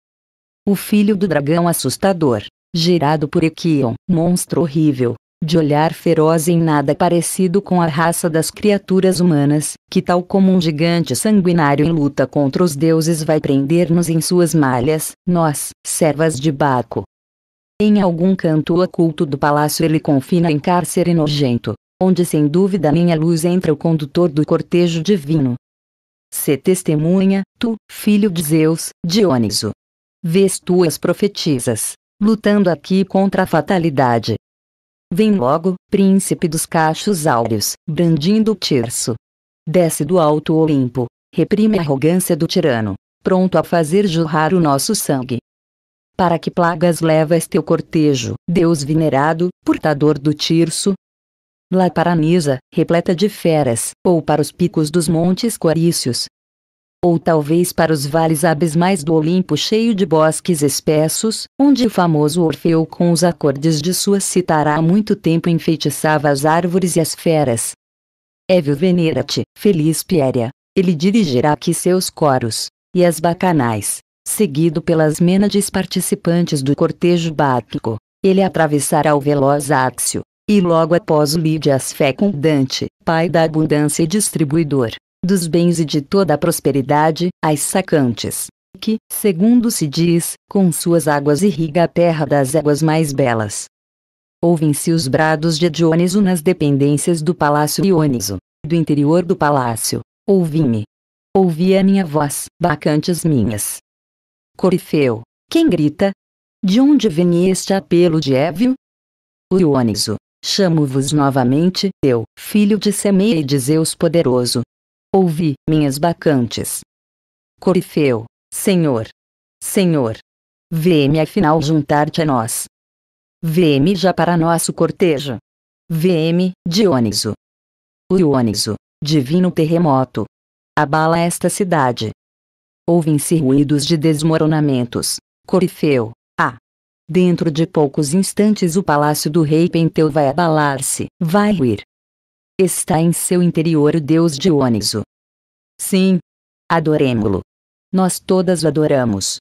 O filho do dragão assustador, gerado por Equion, monstro horrível, de olhar feroz em nada parecido com a raça das criaturas humanas, que tal como um gigante sanguinário em luta contra os deuses vai prender-nos em suas malhas, nós, servas de Baco, em algum canto oculto do palácio ele confina em cárcere nojento, onde sem dúvida nem a luz entra o condutor do cortejo divino. Se testemunha, tu, filho de Zeus, Dioniso. Vês tuas profetisas, lutando aqui contra a fatalidade. Vem logo, príncipe dos cachos áureos, brandindo o tirso. Desce do alto Olimpo, reprime a arrogância do tirano, pronto a fazer jorrar o nosso sangue. Para que plagas levas teu cortejo, Deus venerado, portador do tirso? Lá para Nisa, repleta de feras, ou para os picos dos montes corícios. Ou talvez para os vales abismais do Olimpo cheio de bosques espessos, onde o famoso Orfeu com os acordes de sua cítara há muito tempo enfeitiçava as árvores e as feras. Évio venera-te, feliz Piéria. Ele dirigirá aqui seus coros, e as bacanais, seguido pelas mênades participantes do cortejo bátrico, Ele atravessará o veloz Áxio, e logo após o Lídias fecundante, pai da abundância e distribuidor dos bens e de toda a prosperidade, as sacantes, que, segundo se diz, com suas águas irriga a terra das águas mais belas. Ouvem-se os brados de Dioniso nas dependências do palácio Dioniso, do interior do palácio. Ouvi-me. Ouvi a minha voz, bacantes minhas. Corifeu, quem grita? De onde vem este apelo de Évio? Dioniso, chamo-vos novamente, eu, filho de Semeia e de Zeus poderoso. Ouvi, minhas bacantes. Corifeu, Senhor, Senhor, vê-me afinal juntar-te a nós. Vê-me já para nosso cortejo. Vê-me, Dioniso. Dioniso, divino terremoto. Abala esta cidade, Ouvem-se ruídos de desmoronamentos. Corifeu. Ah! Dentro de poucos instantes o palácio do rei Penteu vai abalar-se, vai ruir. Está em seu interior o deus Dioniso. Sim. Adoremo-lo. Nós todas o adoramos.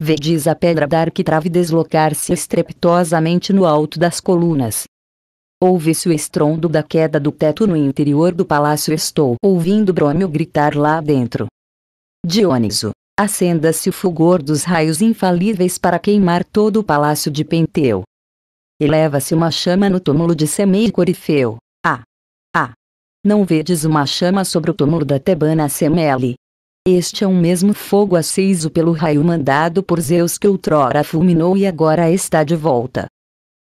Vedis a pedra da arquitrave deslocar-se estrepitosamente no alto das colunas. Ouve-se o estrondo da queda do teto no interior do palácio. Estou ouvindo Brômio gritar lá dentro. Dioniso, acenda-se o fulgor dos raios infalíveis para queimar todo o palácio de Penteu. Eleva-se uma chama no túmulo de Semei e Corifeu. Ah! Ah! Não vedes uma chama sobre o túmulo da Tebana Semele? Este é um mesmo fogo aceso pelo raio mandado por Zeus que outrora fulminou e agora está de volta.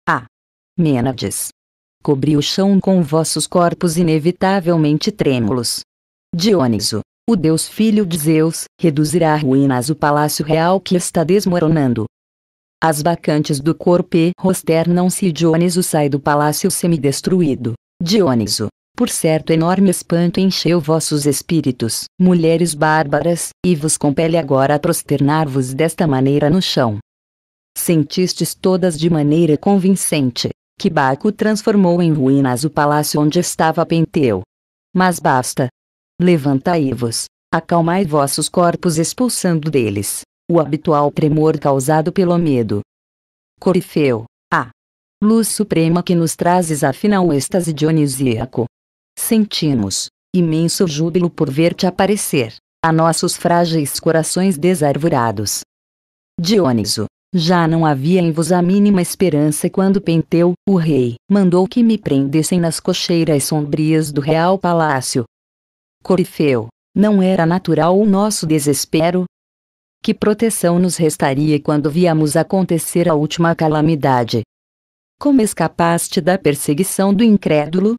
Ah! Mênades! Cobri o chão com vossos corpos inevitavelmente trêmulos. Dioniso, o Deus Filho de Zeus reduzirá a ruínas o palácio real que está desmoronando. As bacantes do corpo e rosternam-se Dioniso sai do palácio semidestruído. Dioniso, por certo enorme espanto encheu vossos espíritos, mulheres bárbaras, e vos compele agora a prosternar-vos desta maneira no chão. Sentistes todas de maneira convincente, que Baco transformou em ruínas o palácio onde estava Penteu. Mas basta, Levantai-vos, acalmai vossos corpos expulsando deles o habitual tremor causado pelo medo. Corifeu, a luz suprema que nos trazes afinal o êxtase dionisíaco. Sentimos imenso júbilo por ver-te aparecer a nossos frágeis corações desarvorados. Dioniso, já não havia em vos a mínima esperança quando Penteu, o rei, mandou que me prendessem nas cocheiras sombrias do real palácio, Corifeu, não era natural o nosso desespero? Que proteção nos restaria quando víamos acontecer a última calamidade? Como escapaste da perseguição do incrédulo?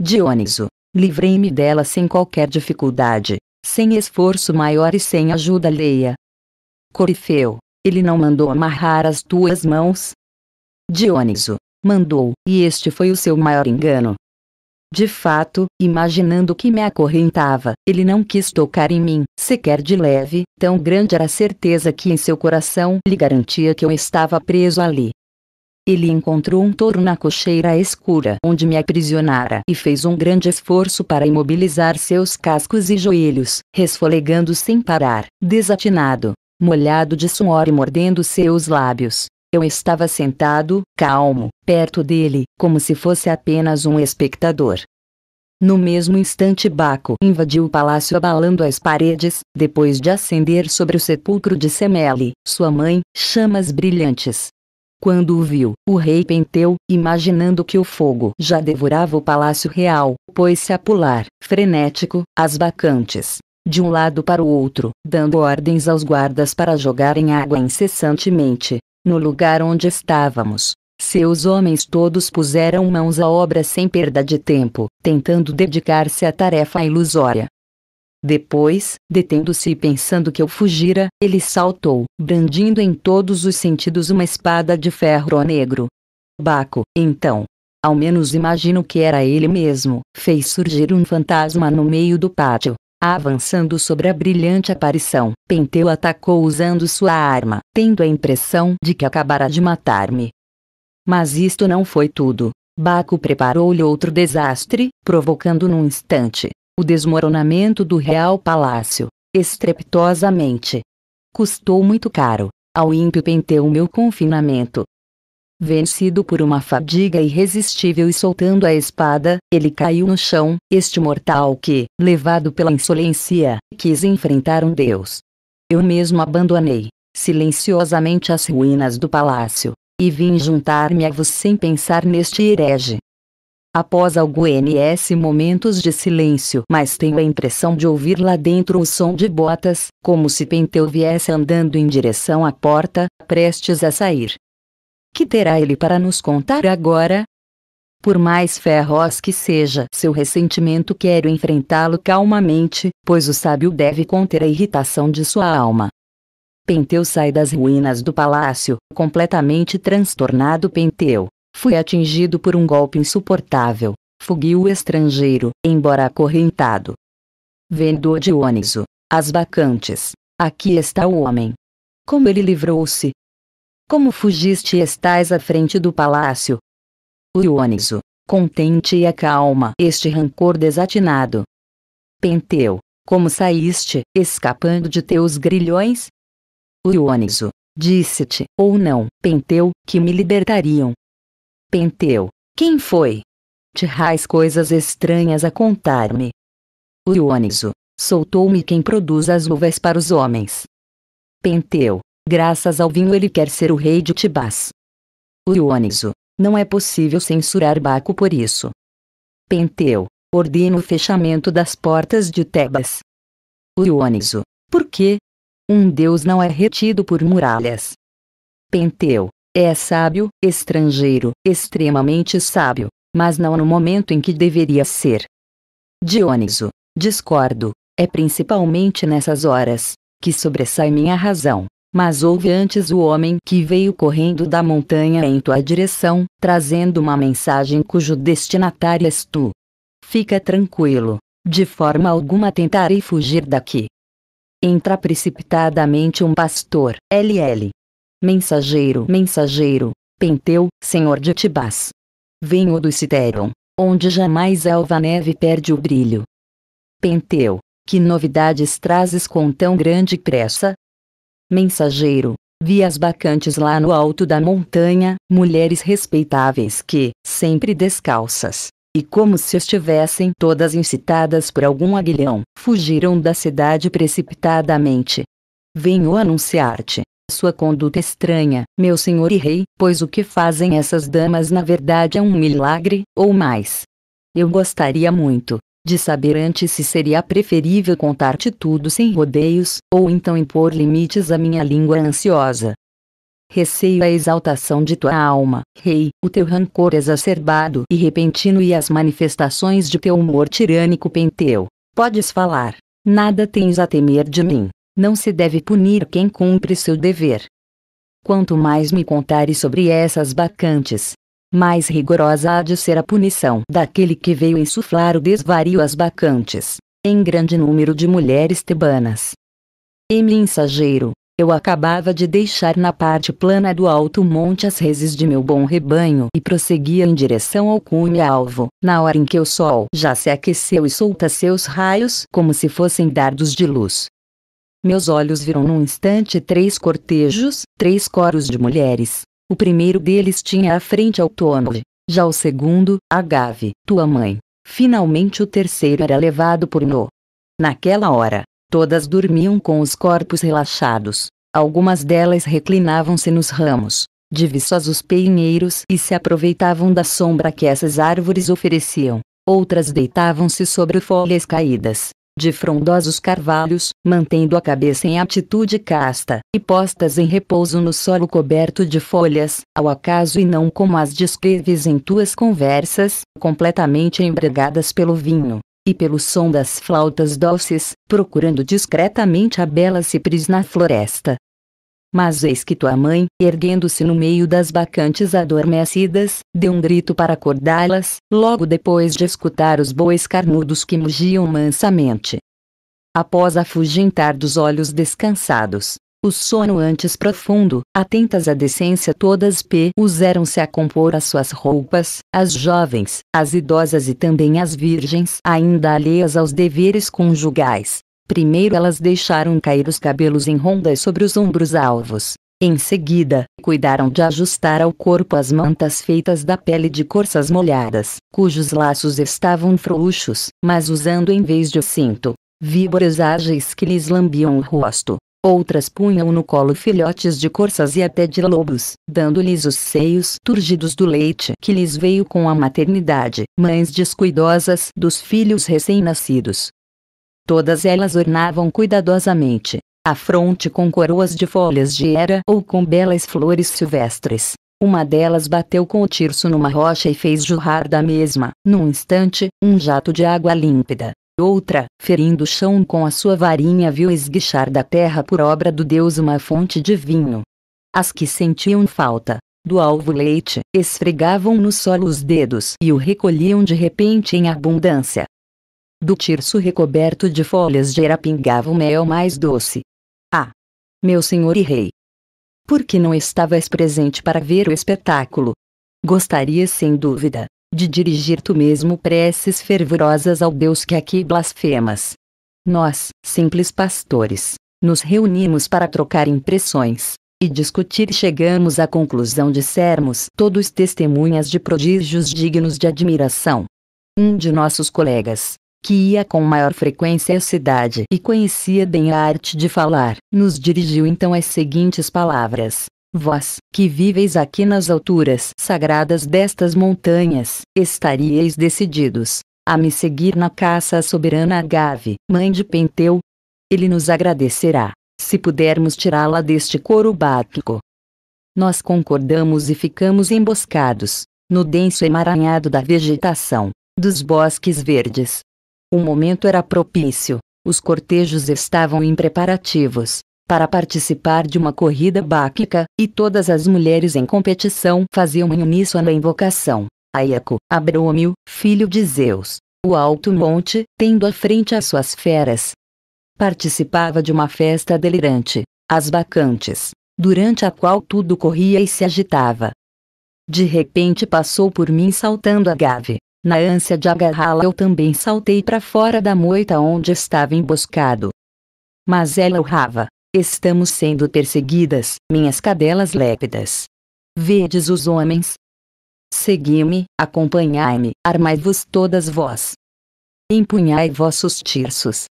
Dioniso, livrei-me dela sem qualquer dificuldade, sem esforço maior e sem ajuda alheia. Corifeu, ele não mandou amarrar as tuas mãos? Dioniso, mandou, e este foi o seu maior engano. De fato, imaginando que me acorrentava, ele não quis tocar em mim, sequer de leve, tão grande era a certeza que em seu coração lhe garantia que eu estava preso ali. Ele encontrou um touro na cocheira escura onde me aprisionara e fez um grande esforço para imobilizar seus cascos e joelhos, resfolegando sem parar, desatinado, molhado de suor e mordendo seus lábios. Eu estava sentado, calmo, perto dele, como se fosse apenas um espectador. No mesmo instante, Baco invadiu o palácio abalando as paredes, depois de acender sobre o sepulcro de Semele, sua mãe, chamas brilhantes. Quando o viu, o rei penteu, imaginando que o fogo já devorava o palácio real, pôs-se a pular, frenético, as bacantes, de um lado para o outro, dando ordens aos guardas para jogarem água incessantemente, no lugar onde estávamos. Seus homens todos puseram mãos à obra sem perda de tempo, tentando dedicar-se à tarefa ilusória. Depois, detendo-se e pensando que eu fugira, ele saltou, brandindo em todos os sentidos uma espada de ferro negro. Baco, então, ao menos imagino que era ele mesmo, fez surgir um fantasma no meio do pátio, Avançando sobre a brilhante aparição, Penteu atacou usando sua arma, tendo a impressão de que acabara de matar-me. Mas isto não foi tudo. Baco preparou-lhe outro desastre, provocando num instante o desmoronamento do Real Palácio, estrepitosamente. Custou muito caro, ao ímpio Penteu meu confinamento, Vencido por uma fadiga irresistível e soltando a espada, ele caiu no chão, este mortal que, levado pela insolência, quis enfrentar um deus. Eu mesmo abandonei, silenciosamente, as ruínas do palácio, e vim juntar-me a vos sem pensar neste herege. Após alguns momentos de silêncio, mas tenho a impressão de ouvir lá dentro o som de botas, como se Penteu viesse andando em direção à porta, prestes a sair que terá ele para nos contar agora? Por mais feroz que seja seu ressentimento, quero enfrentá-lo calmamente, pois o sábio deve conter a irritação de sua alma. Penteu sai das ruínas do palácio, completamente transtornado. Penteu, fui atingido por um golpe insuportável. Fugiu o estrangeiro, embora acorrentado. Vendo Dioniso, as bacantes. Aqui está o homem. Como ele livrou-se, como fugiste e estás à frente do palácio? Dioniso, contente e acalma este rancor desatinado. Penteu, como saíste, escapando de teus grilhões? Dioniso, disse-te, ou não, Penteu, que me libertariam. Penteu, quem foi? rais coisas estranhas a contar-me. Dioniso, soltou-me quem produz as uvas para os homens. Penteu, Graças ao vinho ele quer ser o rei de Tibás. Dioniso, não é possível censurar Baco por isso. Penteu, ordena o fechamento das portas de Tebas. Dioniso, por quê? Um deus não é retido por muralhas. Penteu, é sábio, estrangeiro, extremamente sábio, mas não no momento em que deveria ser. Dioniso, discordo, é principalmente nessas horas que sobressai minha razão. Mas houve antes o homem que veio correndo da montanha em tua direção, trazendo uma mensagem cujo destinatário és tu. Fica tranquilo. De forma alguma tentarei fugir daqui. Entra precipitadamente um pastor, LL. Mensageiro, mensageiro, Penteu, senhor de Tibás. Venho do Citeron, onde jamais a alva neve perde o brilho. Penteu, que novidades trazes com tão grande pressa? mensageiro, vi as bacantes lá no alto da montanha, mulheres respeitáveis que, sempre descalças, e como se estivessem todas incitadas por algum aguilhão, fugiram da cidade precipitadamente. Venho anunciar-te, sua conduta estranha, meu senhor e rei, pois o que fazem essas damas na verdade é um milagre, ou mais. Eu gostaria muito, de saber antes se seria preferível contar-te tudo sem rodeios, ou então impor limites à minha língua ansiosa. Receio a exaltação de tua alma, rei, o teu rancor exacerbado e repentino e as manifestações de teu humor tirânico penteu. Podes falar. Nada tens a temer de mim. Não se deve punir quem cumpre seu dever. Quanto mais me contares sobre essas bacantes, mais rigorosa há de ser a punição daquele que veio insuflar o desvario às bacantes, em grande número de mulheres tebanas. E mensageiro, eu acabava de deixar na parte plana do alto monte as reses de meu bom rebanho e prosseguia em direção ao cume alvo, na hora em que o sol já se aqueceu e solta seus raios como se fossem dardos de luz. Meus olhos viram num instante três cortejos, três coros de mulheres, o primeiro deles tinha à frente Autonle, já o segundo, Agave, tua mãe. Finalmente o terceiro era levado por No. Naquela hora, todas dormiam com os corpos relaxados. Algumas delas reclinavam-se nos ramos, de viçosos peineiros e se aproveitavam da sombra que essas árvores ofereciam. Outras deitavam-se sobre folhas caídas, de frondosos carvalhos, mantendo a cabeça em atitude casta, e postas em repouso no solo coberto de folhas, ao acaso e não como as descreves em tuas conversas, completamente embregadas pelo vinho e pelo som das flautas doces, procurando discretamente a bela cipris na floresta, mas eis que tua mãe, erguendo-se no meio das bacantes adormecidas, deu um grito para acordá-las, logo depois de escutar os bois carnudos que mugiam mansamente. Após afugentar dos olhos descansados, o sono antes profundo, atentas à decência todas puseram-se a compor as suas roupas, as jovens, as idosas e também as virgens, ainda alheias aos deveres conjugais, Primeiro elas deixaram cair os cabelos em rondas sobre os ombros alvos. Em seguida, cuidaram de ajustar ao corpo as mantas feitas da pele de corças molhadas, cujos laços estavam frouxos, mas usando em vez de cinto, víboras ágeis que lhes lambiam o rosto. Outras punham no colo filhotes de corças e até de lobos, dando-lhes os seios turgidos do leite que lhes veio com a maternidade, mães descuidosas dos filhos recém-nascidos, Todas elas ornavam cuidadosamente a fronte com coroas de folhas de era ou com belas flores silvestres. Uma delas bateu com o tirso numa rocha e fez jorrar da mesma, num instante, um jato de água límpida. Outra, ferindo o chão com a sua varinha, viu esguichar da terra por obra do deus uma fonte de vinho. As que sentiam falta do alvo leite esfregavam no solo os dedos e o recolhiam de repente em abundância do tirso recoberto de folhas de erapingava o mel mais doce. Ah! Meu senhor e rei! Por que não estavas presente para ver o espetáculo? Gostaria sem dúvida, de dirigir tu mesmo preces fervorosas ao Deus que aqui blasfemas. Nós, simples pastores, nos reunimos para trocar impressões, e discutir chegamos à conclusão de sermos todos testemunhas de prodígios dignos de admiração. Um de nossos colegas, que ia com maior frequência à cidade e conhecia bem a arte de falar, nos dirigiu então as seguintes palavras: Vós, que viveis aqui nas alturas sagradas destas montanhas, estaríeis decididos a me seguir na caça à soberana Agave, mãe de Penteu? Ele nos agradecerá, se pudermos tirá-la deste coro báquico. Nós concordamos e ficamos emboscados, no denso emaranhado da vegetação, dos bosques verdes, o momento era propício. Os cortejos estavam em preparativos para participar de uma corrida báquica, e todas as mulheres em competição faziam em uníssono a invocação. Aiaco, Abrômio, filho de Zeus, o alto monte, tendo à frente as suas feras. Participava de uma festa delirante, as bacantes, durante a qual tudo corria e se agitava. De repente passou por mim saltando a gave, na ânsia de agarrá-la eu também saltei para fora da moita onde estava emboscado. Mas ela urrava. Estamos sendo perseguidas, minhas cadelas lépidas. Vedes os homens? Segui-me, acompanhai-me, armai-vos todas vós. Empunhai vossos tirsos.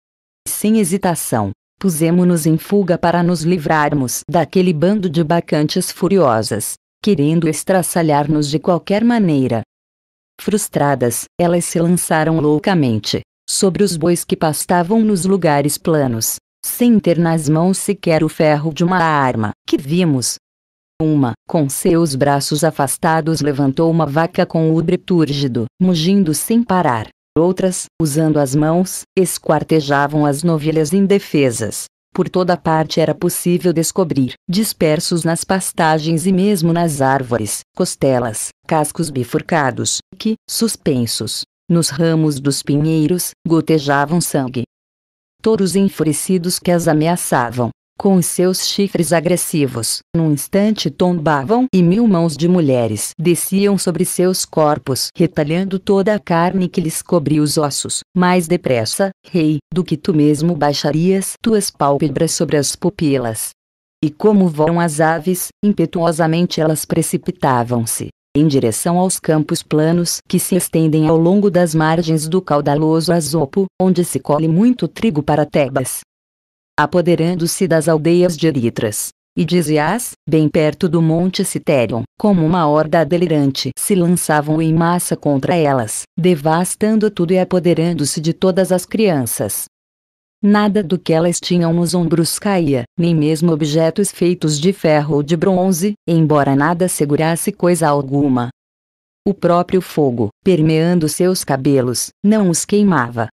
Sem hesitação, pusemo-nos em fuga para nos livrarmos daquele bando de bacantes furiosas, querendo estraçalhar-nos de qualquer maneira. Frustradas, elas se lançaram loucamente sobre os bois que pastavam nos lugares planos, sem ter nas mãos sequer o ferro de uma arma que vimos. Uma, com seus braços afastados, levantou uma vaca com ubre túrgido, mugindo sem parar. Outras, usando as mãos, esquartejavam as novilhas indefesas, por toda parte era possível descobrir, dispersos nas pastagens e mesmo nas árvores, costelas, cascos bifurcados, que, suspensos, nos ramos dos pinheiros, gotejavam sangue. Touros enfurecidos que as ameaçavam, com os seus chifres agressivos, num instante tombavam e mil mãos de mulheres desciam sobre seus corpos, retalhando toda a carne que lhes cobria os ossos. Mais depressa, rei, do que tu mesmo baixarias tuas pálpebras sobre as pupilas. E como voam as aves, impetuosamente elas precipitavam-se em direção aos campos planos que se estendem ao longo das margens do caudaloso Azopo, onde se colhe muito trigo para Tebas apoderando-se das aldeias de Eritras. E dizias, bem perto do monte Citerion, como uma horda delirante, se lançavam em massa contra elas, devastando tudo e apoderando-se de todas as crianças. Nada do que elas tinham nos ombros caía, nem mesmo objetos feitos de ferro ou de bronze, embora nada segurasse coisa alguma. O próprio fogo, permeando seus cabelos, não os queimava.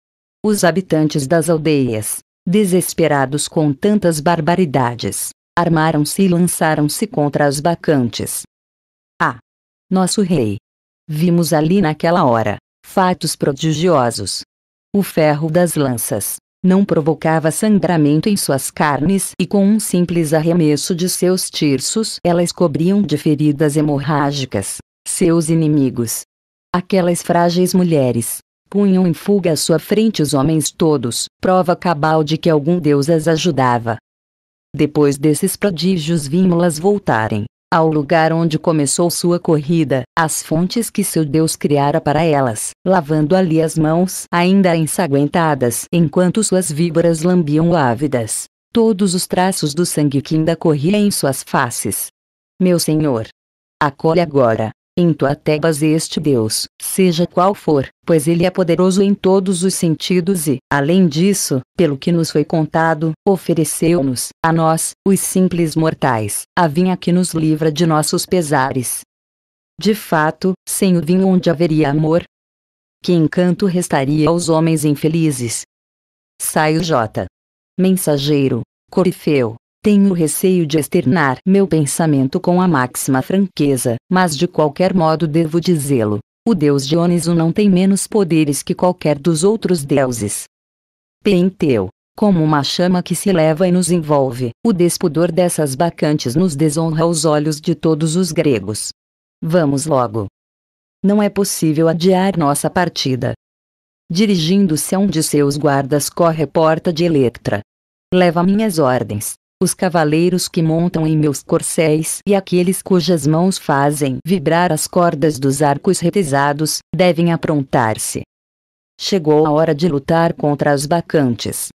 Os habitantes das aldeias, Desesperados com tantas barbaridades, armaram-se e lançaram-se contra as bacantes. Ah! Nosso rei! Vimos ali naquela hora, fatos prodigiosos. O ferro das lanças, não provocava sangramento em suas carnes e com um simples arremesso de seus tirsos elas cobriam de feridas hemorrágicas, seus inimigos. Aquelas frágeis mulheres, punham em fuga à sua frente os homens todos, prova cabal de que algum deus as ajudava. Depois desses prodígios vimos-las voltarem, ao lugar onde começou sua corrida, às fontes que seu Deus criara para elas, lavando ali as mãos, ainda ensanguentadas, enquanto suas víboras lambiam ávidas, todos os traços do sangue que ainda corria em suas faces. Meu Senhor! Acolhe agora, em tua tebas este Deus, seja qual for, pois ele é poderoso em todos os sentidos e, além disso, pelo que nos foi contado, ofereceu-nos, a nós, os simples mortais, a vinha que nos livra de nossos pesares. De fato, sem o vinho onde haveria amor? Que encanto restaria aos homens infelizes? Saio J. Mensageiro, Corifeu. Tenho receio de externar meu pensamento com a máxima franqueza, mas de qualquer modo devo dizê-lo. O deus Dioniso não tem menos poderes que qualquer dos outros deuses. Penteu. Como uma chama que se eleva e nos envolve, o despudor dessas bacantes nos desonra aos olhos de todos os gregos. Vamos logo. Não é possível adiar nossa partida. Dirigindo-se a um de seus guardas, corre a porta de Electra. Leva minhas ordens os cavaleiros que montam em meus corcéis e aqueles cujas mãos fazem vibrar as cordas dos arcos retesados, devem aprontar-se. Chegou a hora de lutar contra as bacantes.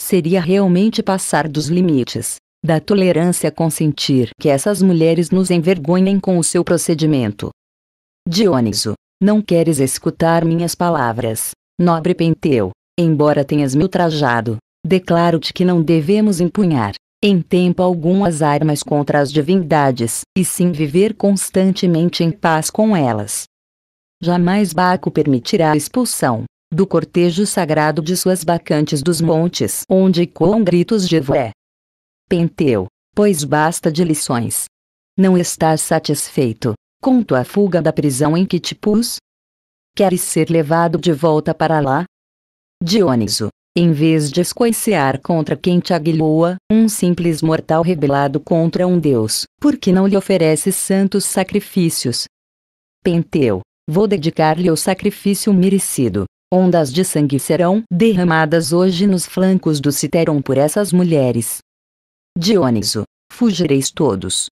Seria realmente passar dos limites da tolerância consentir que essas mulheres nos envergonhem com o seu procedimento. Dioniso, não queres escutar minhas palavras, nobre Penteu, embora tenhas me ultrajado, declaro-te que não devemos empunhar, em tempo algum, as armas contra as divindades, e sim viver constantemente em paz com elas. Jamais Baco permitirá a expulsão do cortejo sagrado de suas bacantes dos montes, onde coam gritos de voé. Penteu, pois basta de lições. Não estás satisfeito com tua fuga da prisão em que te pus? Queres ser levado de volta para lá? Dioniso, em vez de escoicear contra quem te aguilhoa, um simples mortal rebelado contra um Deus, por que não lhe ofereces santos sacrifícios? Penteu, vou dedicar-lhe o sacrifício merecido. Ondas de sangue serão derramadas hoje nos flancos do Citeron por essas mulheres. Dioniso, fugireis todos.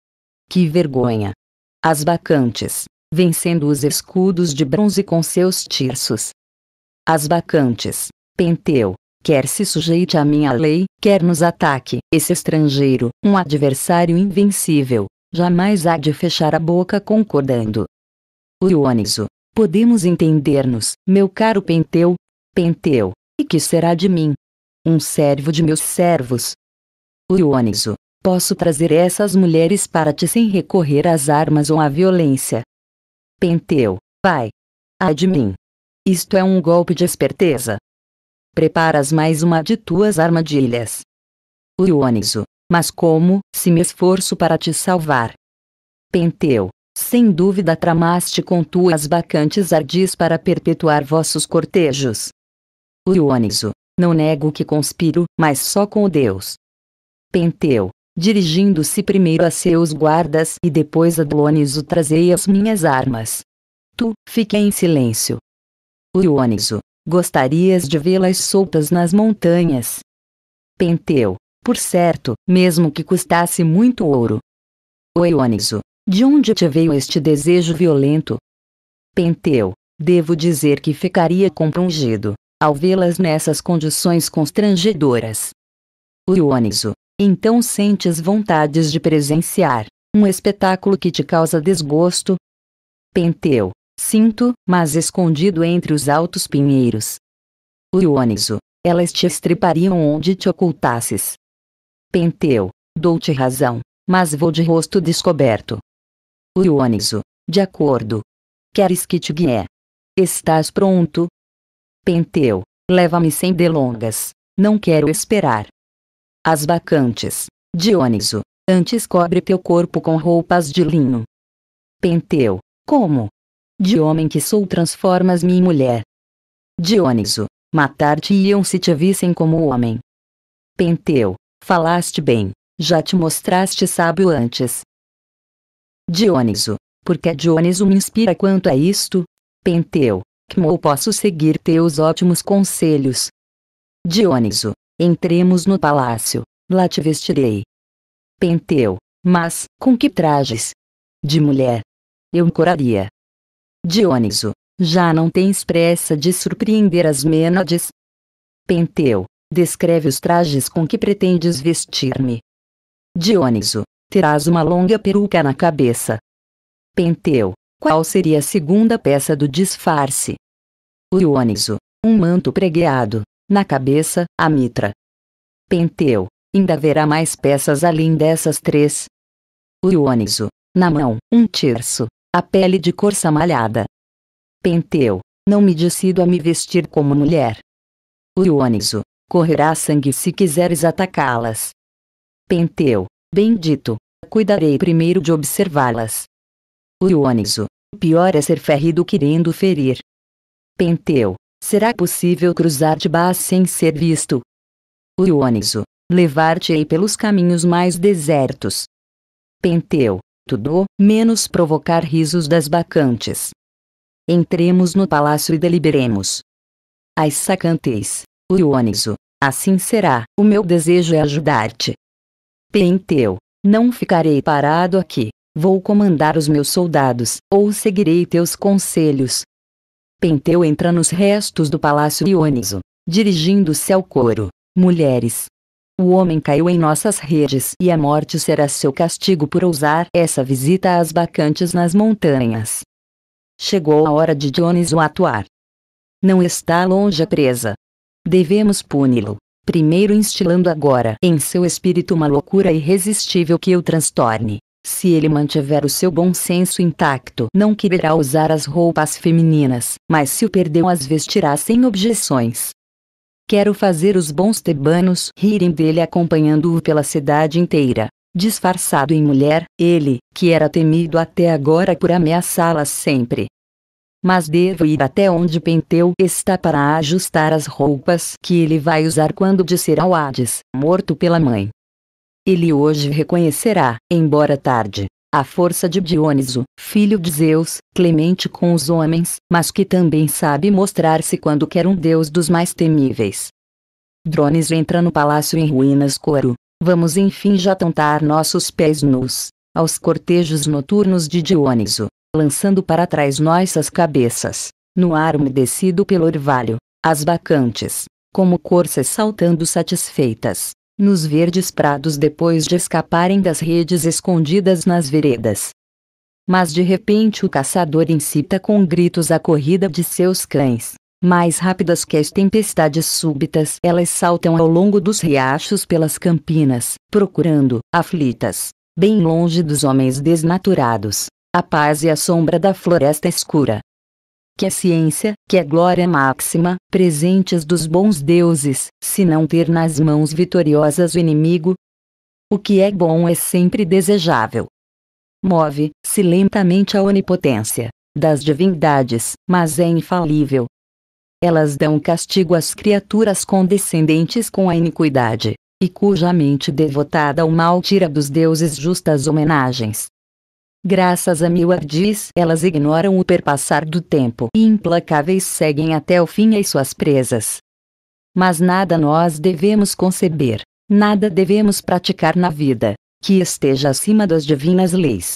Que vergonha! As bacantes, vencendo os escudos de bronze com seus tirsos. As bacantes, Penteu, quer se sujeite à minha lei, quer nos ataque. Esse estrangeiro, um adversário invencível, jamais há de fechar a boca concordando. Dioniso, podemos entender-nos, meu caro Penteu? Penteu, e que será de mim? Um servo de meus servos. Dioniso, posso trazer essas mulheres para ti sem recorrer às armas ou à violência. Penteu, vai. Ai de mim. Isto é um golpe de esperteza preparas mais uma de tuas armadilhas. O Dioniso, mas como, se me esforço para te salvar? Penteu, sem dúvida tramaste com tuas bacantes ardis para perpetuar vossos cortejos. O Dioniso, não nego que conspiro, mas só com o Deus. Penteu, dirigindo-se primeiro a seus guardas e depois a Dioniso trazei as minhas armas. Tu, fique em silêncio. O Dioniso, gostarias de vê-las soltas nas montanhas. Penteu, por certo, mesmo que custasse muito ouro. O de onde te veio este desejo violento? Penteu, devo dizer que ficaria compungido, ao vê-las nessas condições constrangedoras. O então sentes vontades de presenciar um espetáculo que te causa desgosto? Penteu, Sinto, mas escondido entre os altos pinheiros. O elas te estripariam onde te ocultasses. Penteu, dou-te razão, mas vou de rosto descoberto. O de acordo. Queres que te guie? Estás pronto? Penteu, leva-me sem delongas, não quero esperar. As bacantes, Dioniso, antes cobre teu corpo com roupas de linho. Penteu, como? de homem que sou transformas-me em mulher. Dioniso, matar-te-iam se te vissem como homem. Penteu, falaste bem, já te mostraste sábio antes. Dioniso, porque Dioniso me inspira quanto a isto? Penteu, como posso seguir teus ótimos conselhos? Dioniso, entremos no palácio, lá te vestirei. Penteu, mas, com que trajes? De mulher. Eu coraria. Dioniso, já não tens pressa de surpreender as Mênades? Penteu, descreve os trajes com que pretendes vestir-me. Dioniso, terás uma longa peruca na cabeça. Penteu, qual seria a segunda peça do disfarce? Dioniso, um manto pregueado, na cabeça, a mitra. Penteu, ainda haverá mais peças além dessas três. Dioniso, na mão, um terço, a pele de corça malhada. Penteu, não me decido a me vestir como mulher. Dioniso, correrá sangue se quiseres atacá-las. Penteu, bendito, cuidarei primeiro de observá-las. o pior é ser ferido querendo ferir. Penteu, será possível cruzar de base sem ser visto? Dioniso, levar-te-ei pelos caminhos mais desertos. Penteu, do, menos provocar risos das bacantes. Entremos no palácio e deliberemos. As sacanteis, o assim será, o meu desejo é ajudar-te. Penteu, não ficarei parado aqui, vou comandar os meus soldados, ou seguirei teus conselhos. Penteu entra nos restos do palácio Ioniso, dirigindo-se ao coro, mulheres, o homem caiu em nossas redes e a morte será seu castigo por ousar essa visita às bacantes nas montanhas. Chegou a hora de Jones o atuar. Não está longe a presa. Devemos puni-lo, primeiro instilando agora em seu espírito uma loucura irresistível que o transtorne. Se ele mantiver o seu bom senso intacto, não quererá usar as roupas femininas, mas se o perdeu as vestirá sem objeções. Quero fazer os bons tebanos rirem dele acompanhando-o pela cidade inteira. Disfarçado em mulher, ele, que era temido até agora por ameaçá-la sempre. Mas devo ir até onde Penteu está para ajustar as roupas que ele vai usar quando disser ao Hades, morto pela mãe. Ele hoje reconhecerá, embora tarde, a força de Dioniso, filho de Zeus, clemente com os homens, mas que também sabe mostrar-se quando quer um deus dos mais temíveis. Drones entra no palácio em ruínas coro. Vamos enfim já tontar nossos pés nus, aos cortejos noturnos de Dioniso, lançando para trás nossas cabeças, no ar umedecido pelo orvalho, as bacantes, como corças saltando satisfeitas nos verdes prados depois de escaparem das redes escondidas nas veredas. Mas de repente o caçador incita com gritos a corrida de seus cães. Mais rápidas que as tempestades súbitas, elas saltam ao longo dos riachos pelas campinas, procurando, aflitas, bem longe dos homens desnaturados, a paz e a sombra da floresta escura que é ciência, que é glória máxima, presentes dos bons deuses, se não ter nas mãos vitoriosas o inimigo. O que é bom é sempre desejável. Move-se lentamente a onipotência das divindades, mas é infalível. Elas dão castigo às criaturas condescendentes com a iniquidade, e cuja mente devotada ao mal tira dos deuses justas homenagens. Graças a Milwardiz, elas ignoram o perpassar do tempo e implacáveis seguem até o fim as suas presas. Mas nada nós devemos conceber, nada devemos praticar na vida, que esteja acima das divinas leis.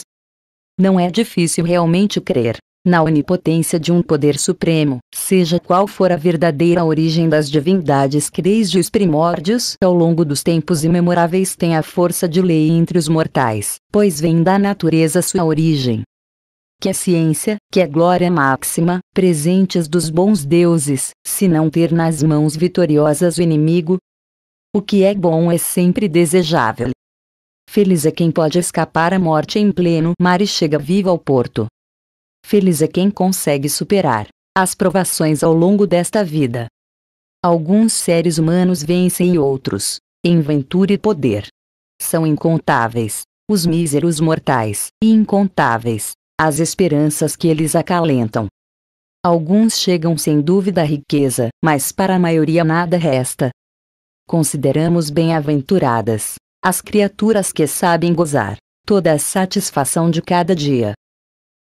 Não é difícil realmente crer na onipotência de um poder supremo, seja qual for a verdadeira origem das divindades que desde os primórdios ao longo dos tempos imemoráveis têm a força de lei entre os mortais, pois vem da natureza sua origem. Que a ciência, que a glória máxima, presentes dos bons deuses, se não ter nas mãos vitoriosas o inimigo, o que é bom é sempre desejável. Feliz é quem pode escapar à morte em pleno mar e chega vivo ao porto. Feliz é quem consegue superar as provações ao longo desta vida. Alguns seres humanos vencem outros, em ventura e poder. São incontáveis, os míseros mortais, e incontáveis, as esperanças que eles acalentam. Alguns chegam sem dúvida à riqueza, mas para a maioria nada resta. Consideramos bem-aventuradas as criaturas que sabem gozar toda a satisfação de cada dia,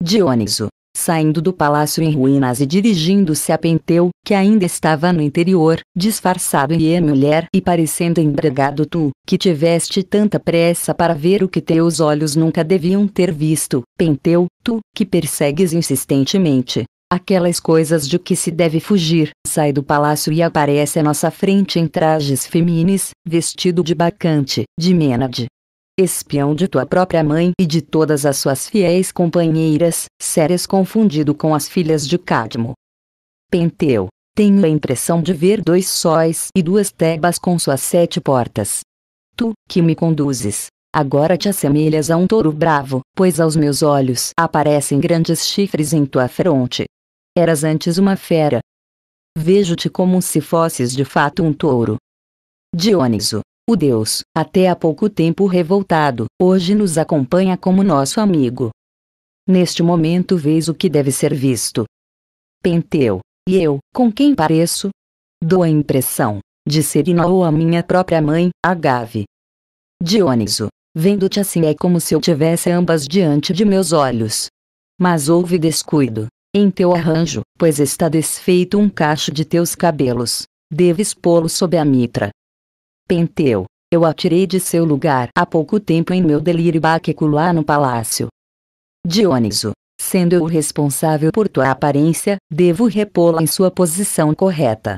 Dioniso, saindo do palácio em ruínas e dirigindo-se a Penteu, que ainda estava no interior, disfarçado em mulher e parecendo embregado tu, que tiveste tanta pressa para ver o que teus olhos nunca deviam ter visto, Penteu, tu, que persegues insistentemente. Aquelas coisas de que se deve fugir, sai do palácio e aparece à nossa frente em trajes femines, vestido de bacante, de Ménade, espião de tua própria mãe e de todas as suas fiéis companheiras, seres confundido com as filhas de Cadmo. Penteu, tenho a impressão de ver dois sóis e duas tebas com suas sete portas. Tu, que me conduzes, agora te assemelhas a um touro bravo, pois aos meus olhos aparecem grandes chifres em tua fronte. Eras antes uma fera. Vejo-te como se fosses de fato um touro. Dioniso, o Deus, até há pouco tempo revoltado, hoje nos acompanha como nosso amigo. Neste momento vês o que deve ser visto. Penteu, e eu, com quem pareço? Dou a impressão, de ser ou a minha própria mãe, Agave. Dioniso, vendo-te assim é como se eu tivesse ambas diante de meus olhos. Mas houve descuido, em teu arranjo, pois está desfeito um cacho de teus cabelos, deves pô-lo sob a mitra, Penteu, eu a tirei de seu lugar há pouco tempo em meu delírio lá no palácio. Dioniso, sendo eu o responsável por tua aparência, devo repô-la em sua posição correta.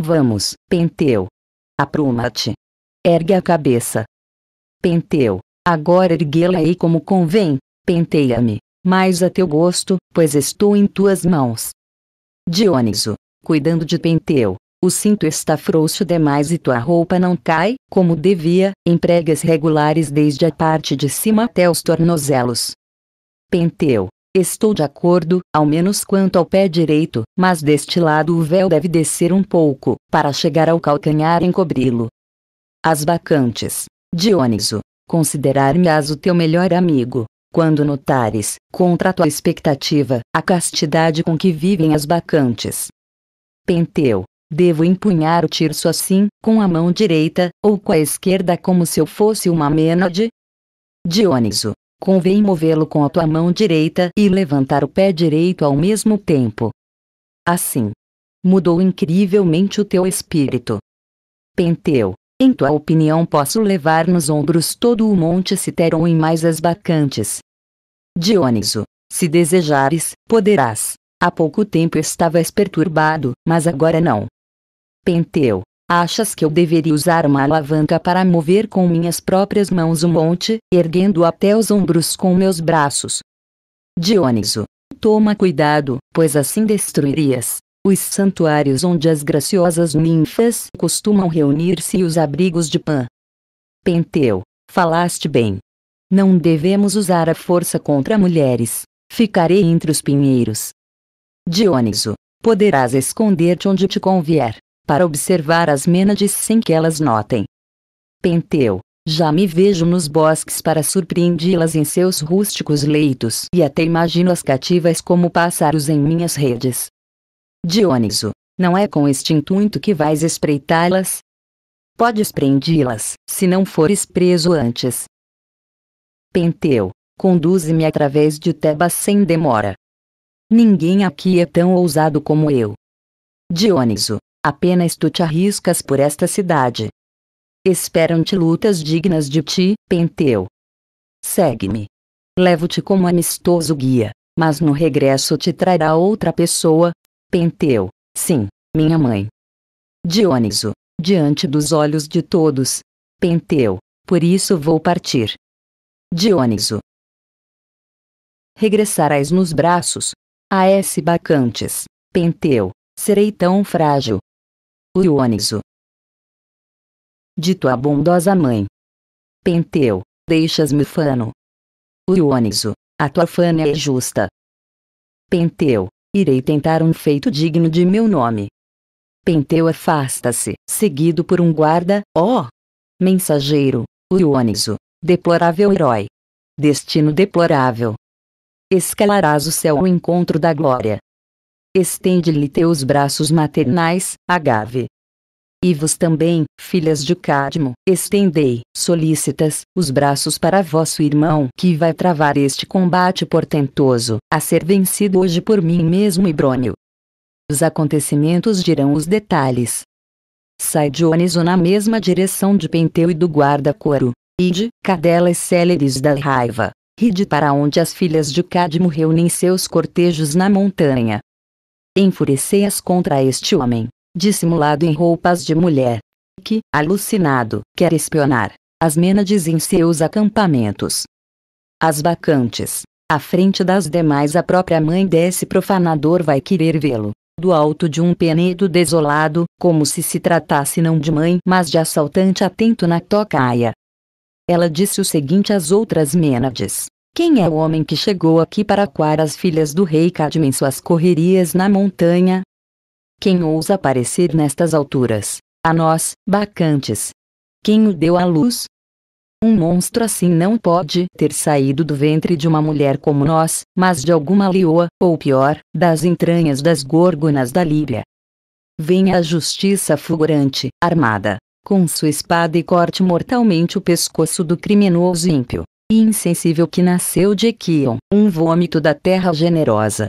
Vamos, Penteu. Apruma-te. Ergue a cabeça. Penteu, agora erguê la e como convém, penteia-me, mais a teu gosto, pois estou em tuas mãos. Dioniso, cuidando de Penteu, o cinto está frouxo demais e tua roupa não cai, como devia, em pregas regulares desde a parte de cima até os tornozelos. Penteu. Estou de acordo, ao menos quanto ao pé direito, mas deste lado o véu deve descer um pouco, para chegar ao calcanhar e encobri-lo. As bacantes. Dioniso. considerar me as o teu melhor amigo. Quando notares, contra a tua expectativa, a castidade com que vivem as bacantes. Penteu. Devo empunhar o tirso assim, com a mão direita, ou com a esquerda como se eu fosse uma mênade? Dioniso. Convém movê-lo com a tua mão direita e levantar o pé direito ao mesmo tempo. Assim. Mudou incrivelmente o teu espírito. Penteu. Em tua opinião posso levar nos ombros todo o monte Citeron e mais as bacantes. Dioniso. Se desejares, poderás. Há pouco tempo estavas perturbado, mas agora não. Penteu, achas que eu deveria usar uma alavanca para mover com minhas próprias mãos o um monte, erguendo até os ombros com meus braços? Dioniso, toma cuidado, pois assim destruirias os santuários onde as graciosas ninfas costumam reunir-se e os abrigos de Pan. Penteu, falaste bem. Não devemos usar a força contra mulheres. Ficarei entre os pinheiros. Dioniso, poderás esconder-te onde te convier, para observar as Mênades sem que elas notem. Penteu, já me vejo nos bosques para surpreendê-las em seus rústicos leitos e até imagino as cativas como pássaros em minhas redes. Dioniso, não é com este intuito que vais espreitá-las? Podes prendi-las, se não fores preso antes. Penteu, conduze-me através de Tebas sem demora. Ninguém aqui é tão ousado como eu. Dioniso, Apenas tu te arriscas por esta cidade. Esperam-te lutas dignas de ti, Penteu. Segue-me. Levo-te como amistoso guia, mas no regresso te trará outra pessoa, Penteu, sim, minha mãe. Dioniso, diante dos olhos de todos, Penteu, por isso vou partir. Dioniso. Regressarás nos braços, a S. Bacantes, Penteu, serei tão frágil, o Ioniso. Dito à bondosa mãe. Penteu, deixas-me fano. O a tua fana é justa. Penteu, irei tentar um feito digno de meu nome. Penteu afasta-se, seguido por um guarda, ó! Oh! Mensageiro, o deplorável herói. Destino deplorável. Escalarás o céu ao encontro da glória estende-lhe teus braços maternais, Agave. E vos também, filhas de Cadmo, estendei, solícitas, os braços para vosso irmão que vai travar este combate portentoso, a ser vencido hoje por mim mesmo Ibrônio. Os acontecimentos dirão os detalhes. Sai Dioniso na mesma direção de Penteu e do guarda-coro. Ide, cadelas céleres da raiva. Ride para onde as filhas de Cadmo reúnem seus cortejos na montanha. Enfurecei-as contra este homem, dissimulado em roupas de mulher, que, alucinado, quer espionar as Mênades em seus acampamentos. As bacantes, à frente das demais, a própria mãe desse profanador vai querer vê-lo, do alto de um penedo desolado, como se se tratasse não de mãe, mas de assaltante atento na tocaia. Ela disse o seguinte às outras Mênades: quem é o homem que chegou aqui para aquar as filhas do rei Cadme em suas correrias na montanha? Quem ousa aparecer nestas alturas, a nós, bacantes? Quem o deu à luz? Um monstro assim não pode ter saído do ventre de uma mulher como nós, mas de alguma leoa, ou pior, das entranhas das gorgonas da Líbia. Venha a justiça fulgurante, armada, com sua espada e corte mortalmente o pescoço do criminoso ímpio e insensível que nasceu de Equion, um vômito da terra generosa.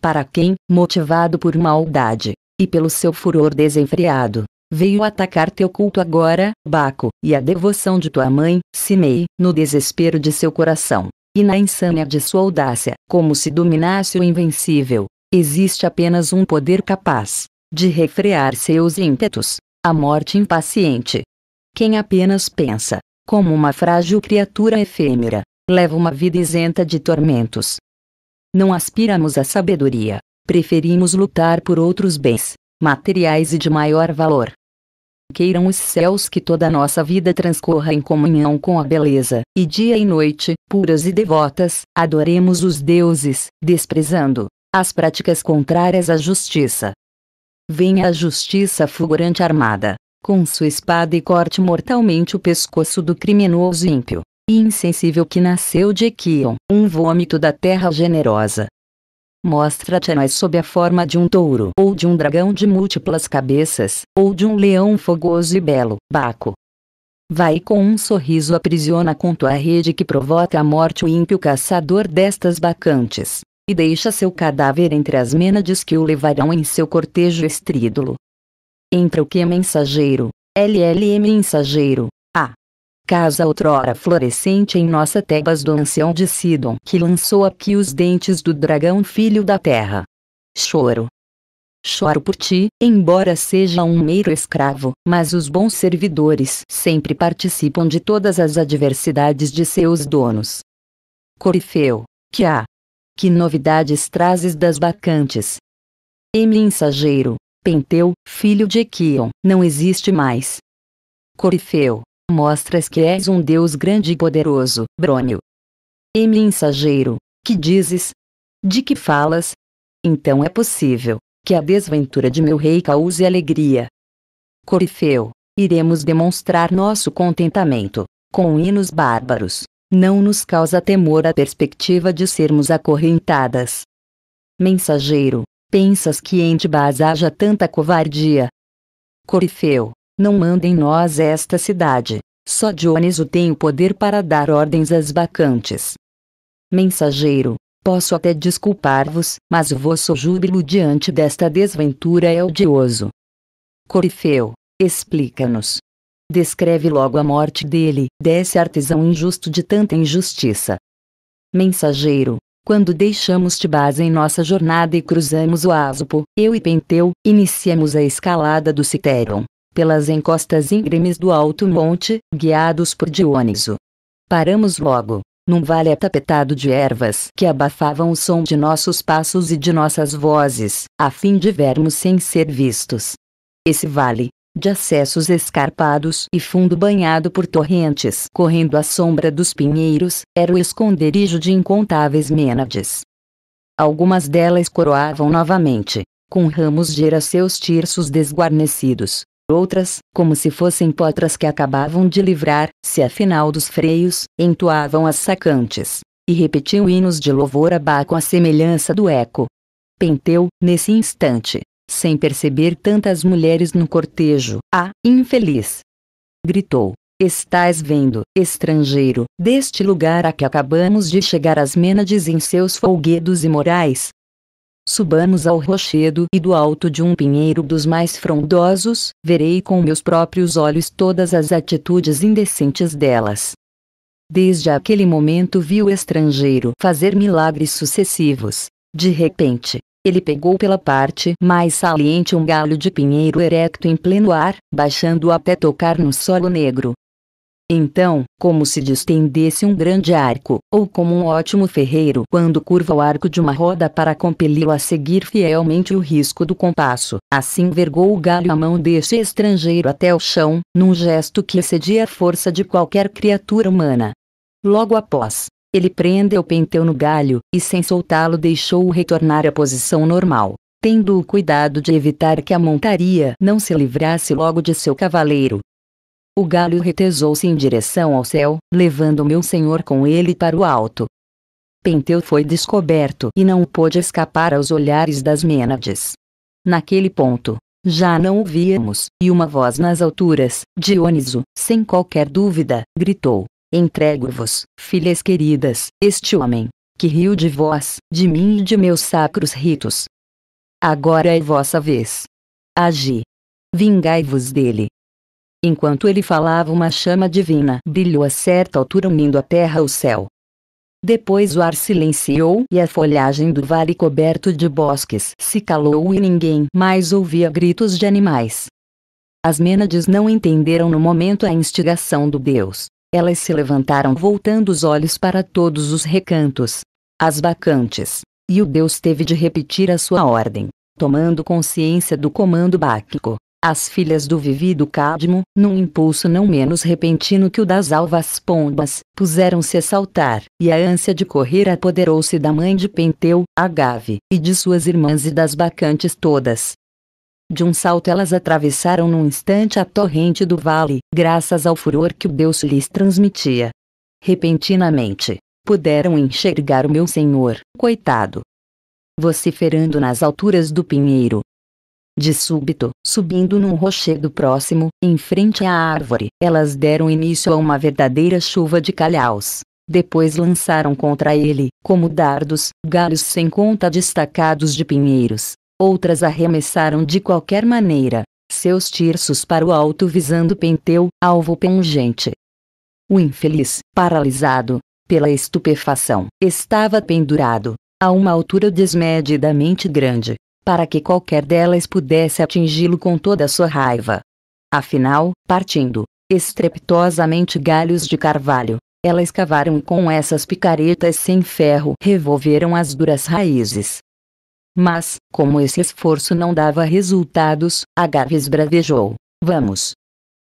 Para quem, motivado por maldade, e pelo seu furor desenfreado, veio atacar teu culto agora, Baco, e a devoção de tua mãe, Simei, no desespero de seu coração, e na insânia de sua audácia, como se dominasse o invencível, existe apenas um poder capaz de refrear seus ímpetos, a morte impaciente. Quem apenas pensa, como uma frágil criatura efêmera, leva uma vida isenta de tormentos. Não aspiramos à sabedoria, preferimos lutar por outros bens, materiais e de maior valor. Queiram os céus que toda nossa vida transcorra em comunhão com a beleza, e dia e noite, puras e devotas, adoremos os deuses, desprezando as práticas contrárias à justiça. Venha a justiça fulgurante armada, com sua espada e corte mortalmente o pescoço do criminoso ímpio e insensível que nasceu de Equion, um vômito da terra generosa. Mostra-te a nós sob a forma de um touro, ou de um dragão de múltiplas cabeças, ou de um leão fogoso e belo, Baco. Vai com um sorriso aprisiona com tua rede que provoca a morte o ímpio caçador destas bacantes, e deixa seu cadáver entre as mênades que o levarão em seu cortejo estrídulo. Entra o que é mensageiro, LLM mensageiro, a casa outrora florescente em nossa Tebas do ancião de Sidon que lançou aqui os dentes do dragão filho da terra. Choro. Choro por ti, embora seja um meiro escravo, mas os bons servidores sempre participam de todas as adversidades de seus donos. Corifeu, que há? Que novidades trazes das bacantes? E mensageiro, Penteu, filho de Equion, não existe mais. Corifeu, mostras que és um deus grande e poderoso, Brônio. E mensageiro, que dizes? De que falas? Então é possível que a desventura de meu rei cause alegria. Corifeu, iremos demonstrar nosso contentamento com hinos bárbaros. Não nos causa temor a perspectiva de sermos acorrentadas. Mensageiro, Pensas que em Tibás haja tanta covardia? Corifeu, não mandem nós esta cidade. Só Dioniso tem o poder para dar ordens às bacantes. Mensageiro, posso até desculpar-vos, mas o vosso júbilo diante desta desventura é odioso. Corifeu, explica-nos. Descreve logo a morte dele, desse artesão injusto de tanta injustiça. Mensageiro, quando deixamos Tibás em nossa jornada e cruzamos o Ásopo, eu e Penteu, iniciamos a escalada do Citeron. Pelas encostas íngremes do alto monte, guiados por Dioniso. Paramos logo, num vale atapetado de ervas que abafavam o som de nossos passos e de nossas vozes, a fim de vermos sem ser vistos. Esse vale, de acessos escarpados e fundo banhado por torrentes, correndo à sombra dos pinheiros, era o esconderijo de incontáveis ménades. Algumas delas coroavam novamente, com ramos de seus tirsos desguarnecidos, Outras, como se fossem potras que acabavam de livrar-se afinal dos freios, entoavam as sacantes, e repetiam hinos de louvor a Baco à semelhança do eco. Penteu, nesse instante, sem perceber tantas mulheres no cortejo. Ah, infeliz! gritou. Estás vendo, estrangeiro, deste lugar a que acabamos de chegar as Mênades em seus folguedos imorais? Subamos ao rochedo e do alto de um pinheiro dos mais frondosos, verei com meus próprios olhos todas as atitudes indecentes delas. Desde aquele momento vi o estrangeiro fazer milagres sucessivos. De repente, ele pegou pela parte mais saliente um galho de pinheiro erecto em pleno ar, baixando-o até tocar no solo negro. Então, como se distendesse um grande arco, ou como um ótimo ferreiro quando curva o arco de uma roda para compeli-lo a seguir fielmente o risco do compasso, assim vergou o galho a mão deste estrangeiro até o chão, num gesto que excedia a força de qualquer criatura humana. Logo após, ele prendeu Penteu no galho, e sem soltá-lo deixou-o retornar à posição normal, tendo o cuidado de evitar que a montaria não se livrasse logo de seu cavaleiro. O galho retesou-se em direção ao céu, levando meu senhor com ele para o alto. Penteu foi descoberto e não pôde escapar aos olhares das Mênades. Naquele ponto, já não o víamos, e uma voz nas alturas, Dioniso, sem qualquer dúvida, gritou: Entrego-vos, filhas queridas, este homem, que riu de vós, de mim e de meus sacros ritos. Agora é vossa vez. Agi. Vingai-vos dele. Enquanto ele falava, uma chama divina brilhou a certa altura, unindo a terra ao céu. Depois o ar silenciou e a folhagem do vale coberto de bosques se calou e ninguém mais ouvia gritos de animais. As Mênades não entenderam no momento a instigação do deus, elas se levantaram voltando os olhos para todos os recantos. As bacantes. E o deus teve de repetir a sua ordem, tomando consciência do comando báquico. As filhas do vivido Cadmo, num impulso não menos repentino que o das alvas pombas, puseram-se a saltar, e a ânsia de correr apoderou-se da mãe de Penteu, Agave, e de suas irmãs e das bacantes todas, de um salto elas atravessaram num instante a torrente do vale, graças ao furor que o Deus lhes transmitia. Repentinamente, puderam enxergar o meu senhor, coitado, vociferando nas alturas do pinheiro. De súbito, subindo num rochedo próximo, em frente à árvore, elas deram início a uma verdadeira chuva de calhaus. Depois lançaram contra ele, como dardos, galhos sem conta destacados de pinheiros, Outras arremessaram de qualquer maneira, seus tirsos para o alto visando Penteu, alvo pungente. O infeliz, paralisado, pela estupefação, estava pendurado, a uma altura desmedidamente grande, para que qualquer delas pudesse atingi-lo com toda a sua raiva. Afinal, partindo, estrepitosamente galhos de carvalho, elas cavaram com essas picaretas sem ferro revolveram as duras raízes, mas, como esse esforço não dava resultados, Agaves bravejou. Vamos.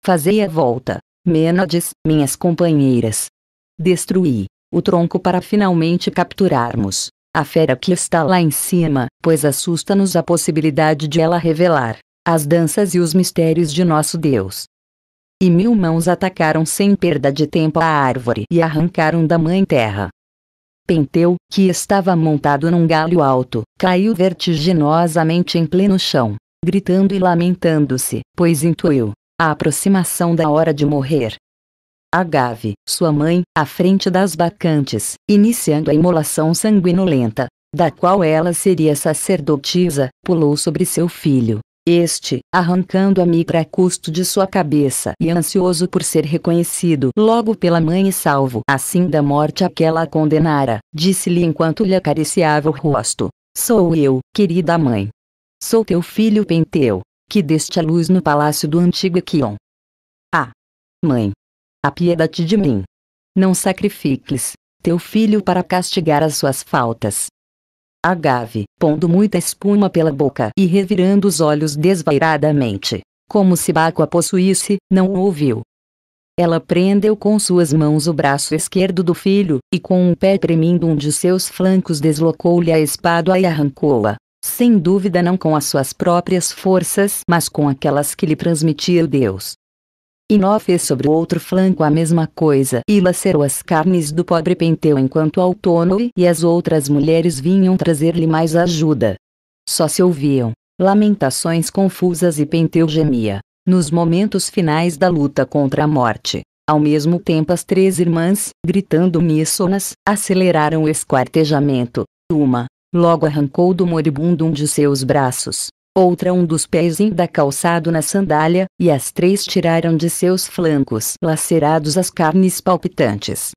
Fazei a volta. Menades, minhas companheiras. Destruí o tronco para finalmente capturarmos a fera que está lá em cima, pois assusta-nos a possibilidade de ela revelar as danças e os mistérios de nosso Deus. E mil mãos atacaram sem perda de tempo a árvore e arrancaram da mãe terra Penteu, que estava montado num galho alto, caiu vertiginosamente em pleno chão, gritando e lamentando-se, pois intuiu a aproximação da hora de morrer. Agave, sua mãe, à frente das bacantes, iniciando a imolação sanguinolenta, da qual ela seria sacerdotisa, pulou sobre seu filho, este, arrancando a mitra a custo de sua cabeça e ansioso por ser reconhecido logo pela mãe e salvo assim da morte a que ela a condenara, disse-lhe enquanto lhe acariciava o rosto. Sou eu, querida mãe. Sou teu filho Penteu, que deste a luz no palácio do antigo Equion. Ah! Mãe! Apieda-te de mim. Não sacrifiques, teu filho para castigar as suas faltas agave, pondo muita espuma pela boca e revirando os olhos desvairadamente. Como se Baco a possuísse, não o ouviu. Ela prendeu com suas mãos o braço esquerdo do filho, e com um pé premindo um de seus flancos deslocou-lhe a espada e arrancou-a. Sem dúvida não com as suas próprias forças, mas com aquelas que lhe transmitia Deus. E Nó fez sobre o outro flanco a mesma coisa e lacerou as carnes do pobre Penteu enquanto Autônoe e as outras mulheres vinham trazer-lhe mais ajuda. Só se ouviam lamentações confusas e Penteu gemia, nos momentos finais da luta contra a morte. Ao mesmo tempo as três irmãs, gritando uníssonas, aceleraram o esquartejamento. Uma, logo arrancou do moribundo um de seus braços, outra um dos pés calçado na sandália, e as três tiraram de seus flancos lacerados as carnes palpitantes.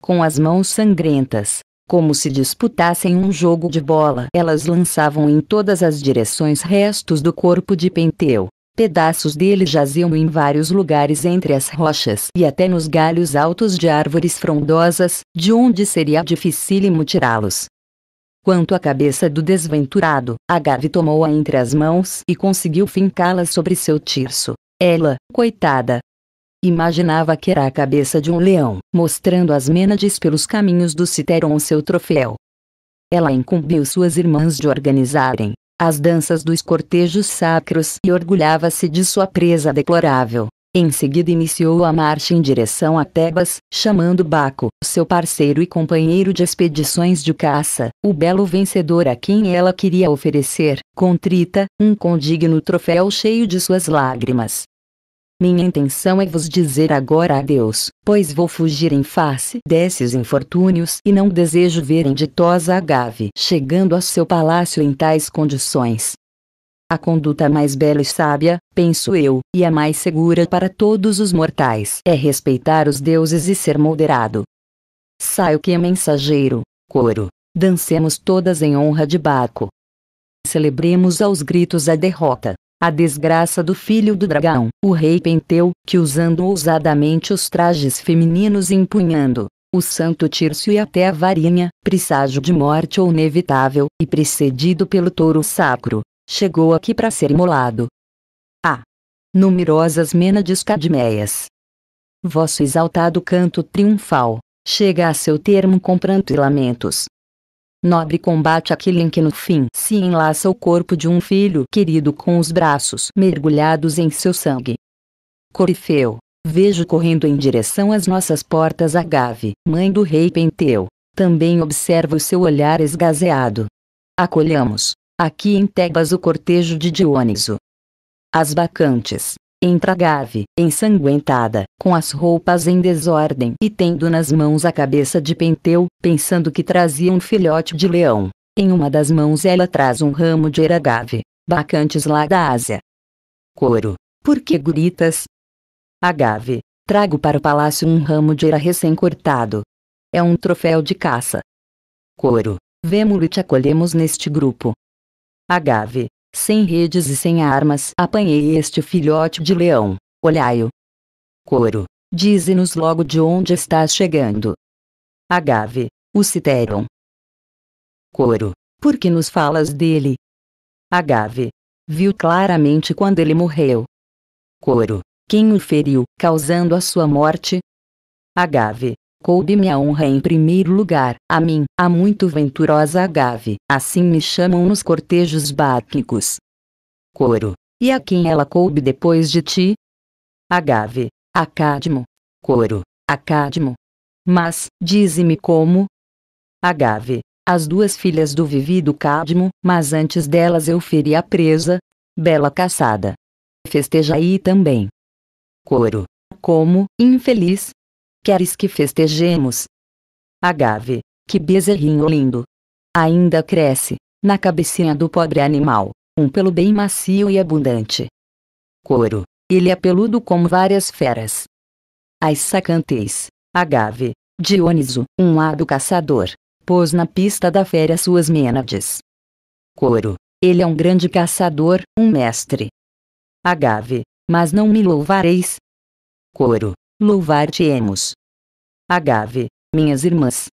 Com as mãos sangrentas, como se disputassem um jogo de bola, elas lançavam em todas as direções restos do corpo de Penteu. Pedaços dele jaziam em vários lugares entre as rochas e até nos galhos altos de árvores frondosas, de onde seria dificílimo tirá-los. Quanto à cabeça do desventurado, Agave tomou-a entre as mãos e conseguiu fincá-la sobre seu tirso. Ela, coitada, imaginava que era a cabeça de um leão, mostrando as mênades pelos caminhos do Citeron seu troféu. Ela incumbiu suas irmãs de organizarem as danças dos cortejos sacros e orgulhava-se de sua presa deplorável. Em seguida iniciou a marcha em direção a Tebas, chamando Baco, seu parceiro e companheiro de expedições de caça, o belo vencedor a quem ela queria oferecer, contrita, um condigno troféu cheio de suas lágrimas. Minha intenção é vos dizer agora adeus, pois vou fugir em face desses infortúnios e não desejo ver a ditosa Agave chegando a seu palácio em tais condições. A conduta mais bela e sábia, penso eu, e a mais segura para todos os mortais é respeitar os deuses e ser moderado. Saio que é mensageiro, coro, dancemos todas em honra de Baco. Celebremos aos gritos a derrota, a desgraça do filho do dragão, o rei Penteu, que usando ousadamente os trajes femininos e empunhando, o santo Tirso e até a varinha, presságio de morte ou inevitável, e precedido pelo touro sacro, chegou aqui para ser imolado. Ah! Numerosas menades cadmeias. Vosso exaltado canto triunfal, chega a seu termo com pranto e lamentos. Nobre combate aquele em que no fim se enlaça o corpo de um filho querido com os braços mergulhados em seu sangue. Corifeu, vejo correndo em direção às nossas portas a Gave, mãe do rei Penteu, também observo seu olhar esgazeado. Acolhamos. Aqui em Tebas o cortejo de Dioniso. As bacantes, entragave, ensanguentada, com as roupas em desordem e tendo nas mãos a cabeça de Penteu, pensando que trazia um filhote de leão. Em uma das mãos ela traz um ramo de eragave, bacantes lá da Ásia. Coro. Por que guritas? Agave. Trago para o palácio um ramo de era recém-cortado. É um troféu de caça. Coro. Vemo-lo e te acolhemos neste grupo. Agave, sem redes e sem armas, apanhei este filhote de leão. Olhai-o. Coro, dize-nos logo de onde estás chegando. Agave, o citeram. Coro, por que nos falas dele? Agave, viu claramente quando ele morreu. Coro, quem o feriu, causando a sua morte? Agave, coube-me a honra em primeiro lugar, a mim, a muito venturosa Agave, assim me chamam nos cortejos báquicos. Coro. E a quem ela coube depois de ti? Agave. A Cadmo. Coro. A Cadmo. Mas, dize-me como? Agave. As duas filhas do vivido Cadmo, mas antes delas eu feri a presa. Bela caçada. Festejai também. Coro. Como, infeliz, Queres que festejemos? Agave, que bezerrinho lindo! Ainda cresce, na cabecinha do pobre animal, um pelo bem macio e abundante. Couro, ele é peludo como várias feras. As sacanteis, agave, Dioniso, um lado caçador, pôs na pista da fera suas mênades. Couro, ele é um grande caçador, um mestre. Agave, mas não me louvareis. Couro, louvar-te-emos. Agave, minhas irmãs.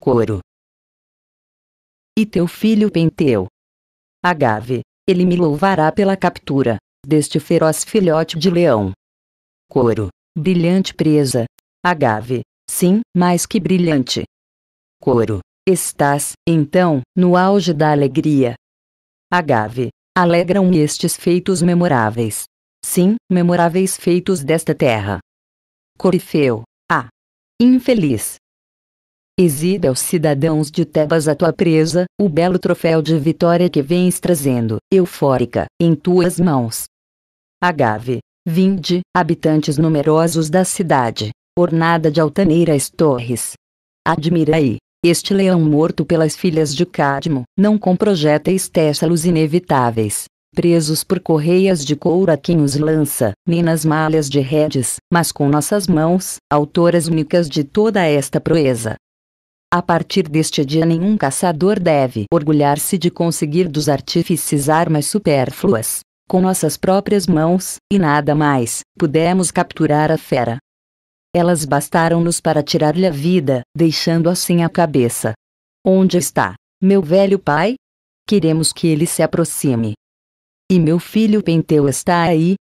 Coro. E teu filho Penteu. Agave, ele me louvará pela captura deste feroz filhote de leão. Coro. Brilhante presa. Agave. Sim, mais que brilhante. Coro. Estás, então, no auge da alegria. Agave. Alegram me estes feitos memoráveis sim, memoráveis feitos desta terra. Corifeu, a ah, infeliz. Exibe aos cidadãos de Tebas a tua presa, o belo troféu de vitória que vens trazendo, eufórica, em tuas mãos. Agave, vinde, habitantes numerosos da cidade, ornada de altaneiras torres. Admirai, este leão morto pelas filhas de Cadmo, não com projéteis tessalos inevitáveis, presos por correias de couro a quem os lança, nem nas malhas de redes, mas com nossas mãos, autoras únicas de toda esta proeza. A partir deste dia nenhum caçador deve orgulhar-se de conseguir dos artífices armas supérfluas. Com nossas próprias mãos, e nada mais, pudemos capturar a fera. Elas bastaram-nos para tirar-lhe a vida, deixando assim a cabeça. Onde está, meu velho pai? Queremos que ele se aproxime. E meu filho Penteu está aí?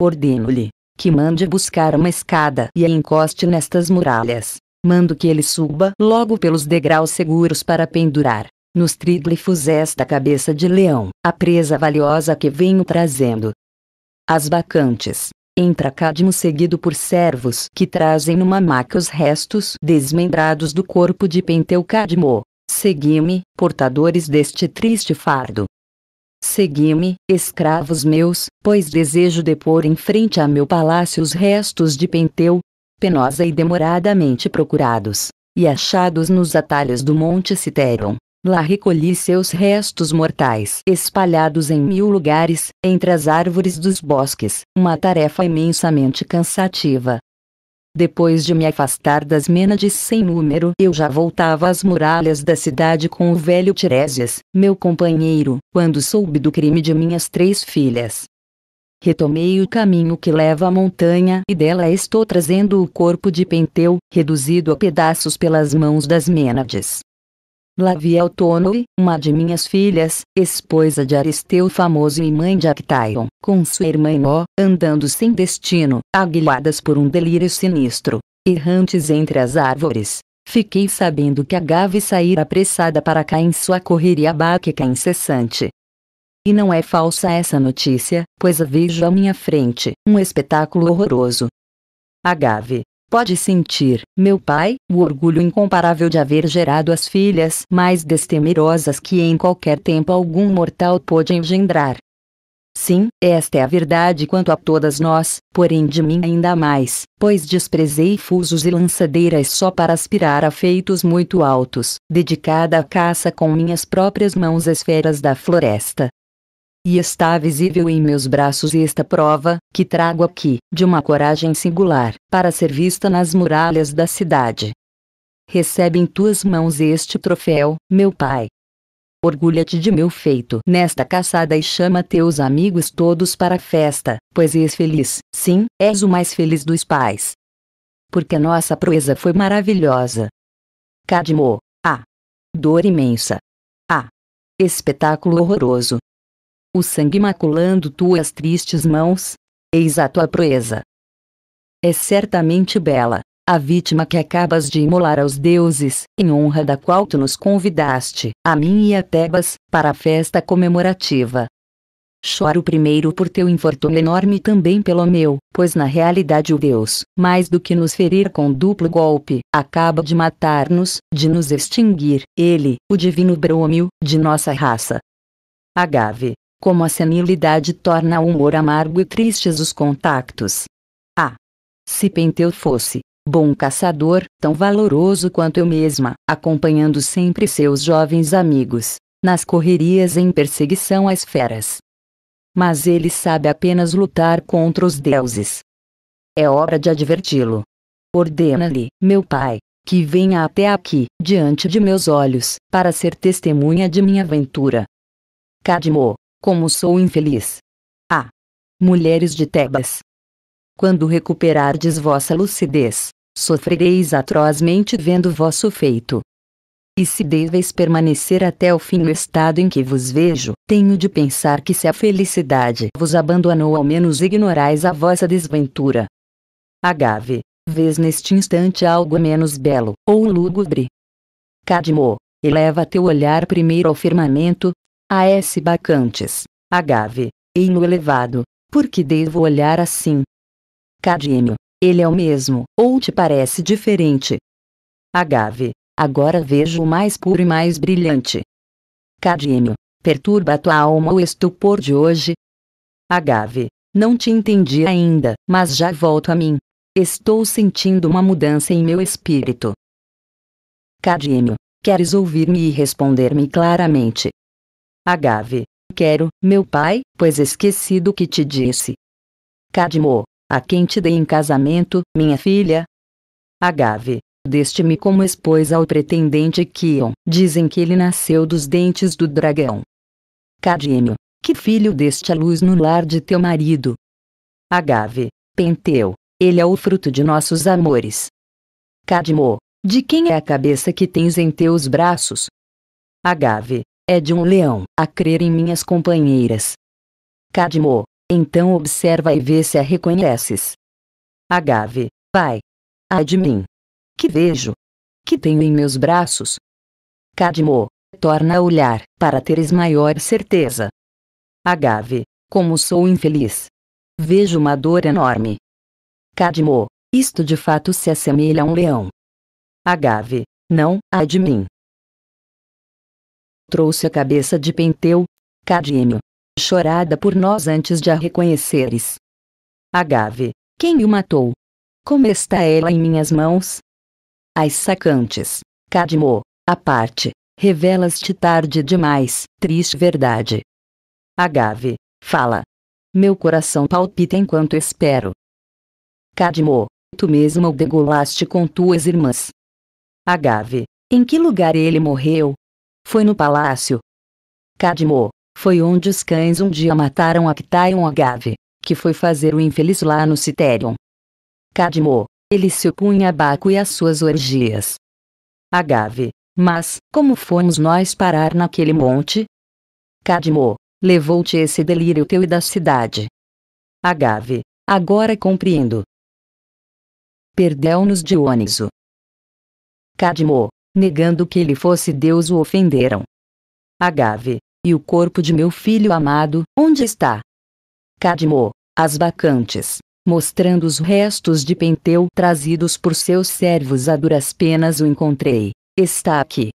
Ordeno-lhe que mande buscar uma escada e a encoste nestas muralhas. Mando que ele suba logo pelos degraus seguros para pendurar nos tríglifos esta cabeça de leão, a presa valiosa que venho trazendo. As bacantes. Entra Cadmo seguido por servos que trazem numa maca os restos desmembrados do corpo de Penteu Cadmo. Segui-me, portadores deste triste fardo. Segui-me, escravos meus, pois desejo depor em frente a meu palácio os restos de Penteu, penosa e demoradamente procurados, e achados nos atalhos do Monte Citeron. Lá recolhi seus restos mortais espalhados em mil lugares, entre as árvores dos bosques, uma tarefa imensamente cansativa, depois de me afastar das Mênades sem número, eu já voltava às muralhas da cidade com o velho Tiresias, meu companheiro, quando soube do crime de minhas três filhas. Retomei o caminho que leva à montanha e dela estou trazendo o corpo de Penteu, reduzido a pedaços pelas mãos das Mênades. Flavia Autonoi, é uma de minhas filhas, esposa de Aristeu famoso e mãe de Actaion, com sua irmã Nó, andando sem destino, aguilhadas por um delírio sinistro, errantes entre as árvores. Fiquei sabendo que a Gave saíra apressada para cá em sua correria báquica incessante. E não é falsa essa notícia, pois a vejo à minha frente, um espetáculo horroroso. A Gave, Pode sentir, meu pai, o orgulho incomparável de haver gerado as filhas mais destemerosas que em qualquer tempo algum mortal pôde engendrar. Sim, esta é a verdade quanto a todas nós, porém de mim ainda mais, pois desprezei fusos e lançadeiras só para aspirar a feitos muito altos, dedicada à caça com minhas próprias mãos feras da floresta, e está visível em meus braços esta prova, que trago aqui, de uma coragem singular, para ser vista nas muralhas da cidade. Recebe em tuas mãos este troféu, meu pai. Orgulha-te de meu feito nesta caçada e chama teus amigos todos para a festa, pois és feliz, sim, és o mais feliz dos pais. Porque nossa proeza foi maravilhosa. Cadmo, ah! Dor imensa! Ah! Espetáculo horroroso, o sangue maculando tuas tristes mãos, eis a tua proeza. É certamente bela, a vítima que acabas de imolar aos deuses, em honra da qual tu nos convidaste, a mim e a Tebas, para a festa comemorativa. Choro primeiro por teu infortúnio enorme e também pelo meu, pois na realidade o Deus, mais do que nos ferir com duplo golpe, acaba de matar-nos, de nos extinguir, ele, o divino brômio, de nossa raça. Agave como a senilidade torna o humor amargo e tristes os contactos. Ah! Se Penteu fosse, bom caçador, tão valoroso quanto eu mesma, acompanhando sempre seus jovens amigos, nas correrias em perseguição às feras. Mas ele sabe apenas lutar contra os deuses. É hora de adverti-lo. Ordena-lhe, meu pai, que venha até aqui, diante de meus olhos, para ser testemunha de minha aventura. Cadmo, como sou infeliz! Ah! Mulheres de Tebas! Quando recuperardes vossa lucidez, sofrereis atrozmente vendo vosso feito. E se deveis permanecer até o fim no estado em que vos vejo, tenho de pensar que se a felicidade vos abandonou, ao menos ignorais a vossa desventura. Agave, vês neste instante algo menos belo, ou lúgubre? Cadmo, eleva teu olhar primeiro ao firmamento, A.S. Bacantes, agave, no elevado, por que devo olhar assim? Cadímio, ele é o mesmo, ou te parece diferente? Agave, agora vejo o mais puro e mais brilhante. Cadímio, perturba tua alma o estupor de hoje? Agave, não te entendi ainda, mas já volto a mim. Estou sentindo uma mudança em meu espírito. Cadímio, queres ouvir-me e responder-me claramente? Agave, quero, meu pai, pois esqueci do que te disse. Cadmo, a quem te dei em casamento, minha filha? Agave, deste-me como esposa ao pretendente Kion, dizem que ele nasceu dos dentes do dragão. Cadmo, que filho deste a luz no lar de teu marido? Agave, Penteu, ele é o fruto de nossos amores. Cadmo, de quem é a cabeça que tens em teus braços? Agave, é de um leão, a crer em minhas companheiras. Cadmo, então observa e vê se a reconheces. Agave, vai. Ai de mim. Que vejo. Que tenho em meus braços. Cadmo, torna a olhar, para teres maior certeza. Agave, como sou infeliz. Vejo uma dor enorme. Cadmo, isto de fato se assemelha a um leão. Agave, não, ai de mim trouxe a cabeça de Penteu, Cadímio, chorada por nós antes de a reconheceres. Agave, quem o matou? Como está ela em minhas mãos? As sacantes, Cadmo, a parte, revelas-te tarde demais, triste verdade. Agave, fala. Meu coração palpita enquanto espero. Cadmo, tu mesmo o degolaste com tuas irmãs. Agave, em que lugar ele morreu? Foi no palácio. Cadmo, foi onde os cães um dia mataram Actaion Agave, que foi fazer o infeliz lá no Citerion. Cadmo, ele se opunha a Baco e às suas orgias. Agave, mas, como fomos nós parar naquele monte? Cadmo, levou-te esse delírio teu e da cidade. Agave, agora compreendo. Perdeu-nos Dioniso. Cadmo, negando que ele fosse Deus o ofenderam. Agave, e o corpo de meu filho amado, onde está? Cadmo, as bacantes, mostrando os restos de Penteu trazidos por seus servos a duras penas o encontrei, está aqui.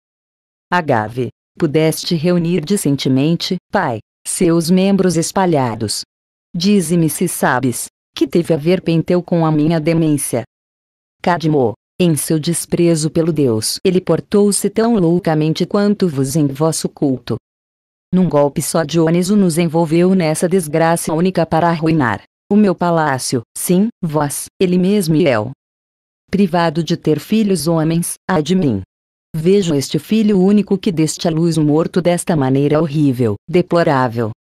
Agave, pudeste reunir decentemente, pai, seus membros espalhados. Dize-me se sabes, que teve a ver Penteu com a minha demência. Cadmo, em seu desprezo pelo Deus, ele portou-se tão loucamente quanto vos em vosso culto. Num golpe só Dioniso nos envolveu nessa desgraça única para arruinar o meu palácio, sim, vós, ele mesmo e eu. Privado de ter filhos homens, ai de mim. Vejo este filho único que deste à luz morto desta maneira horrível, deplorável,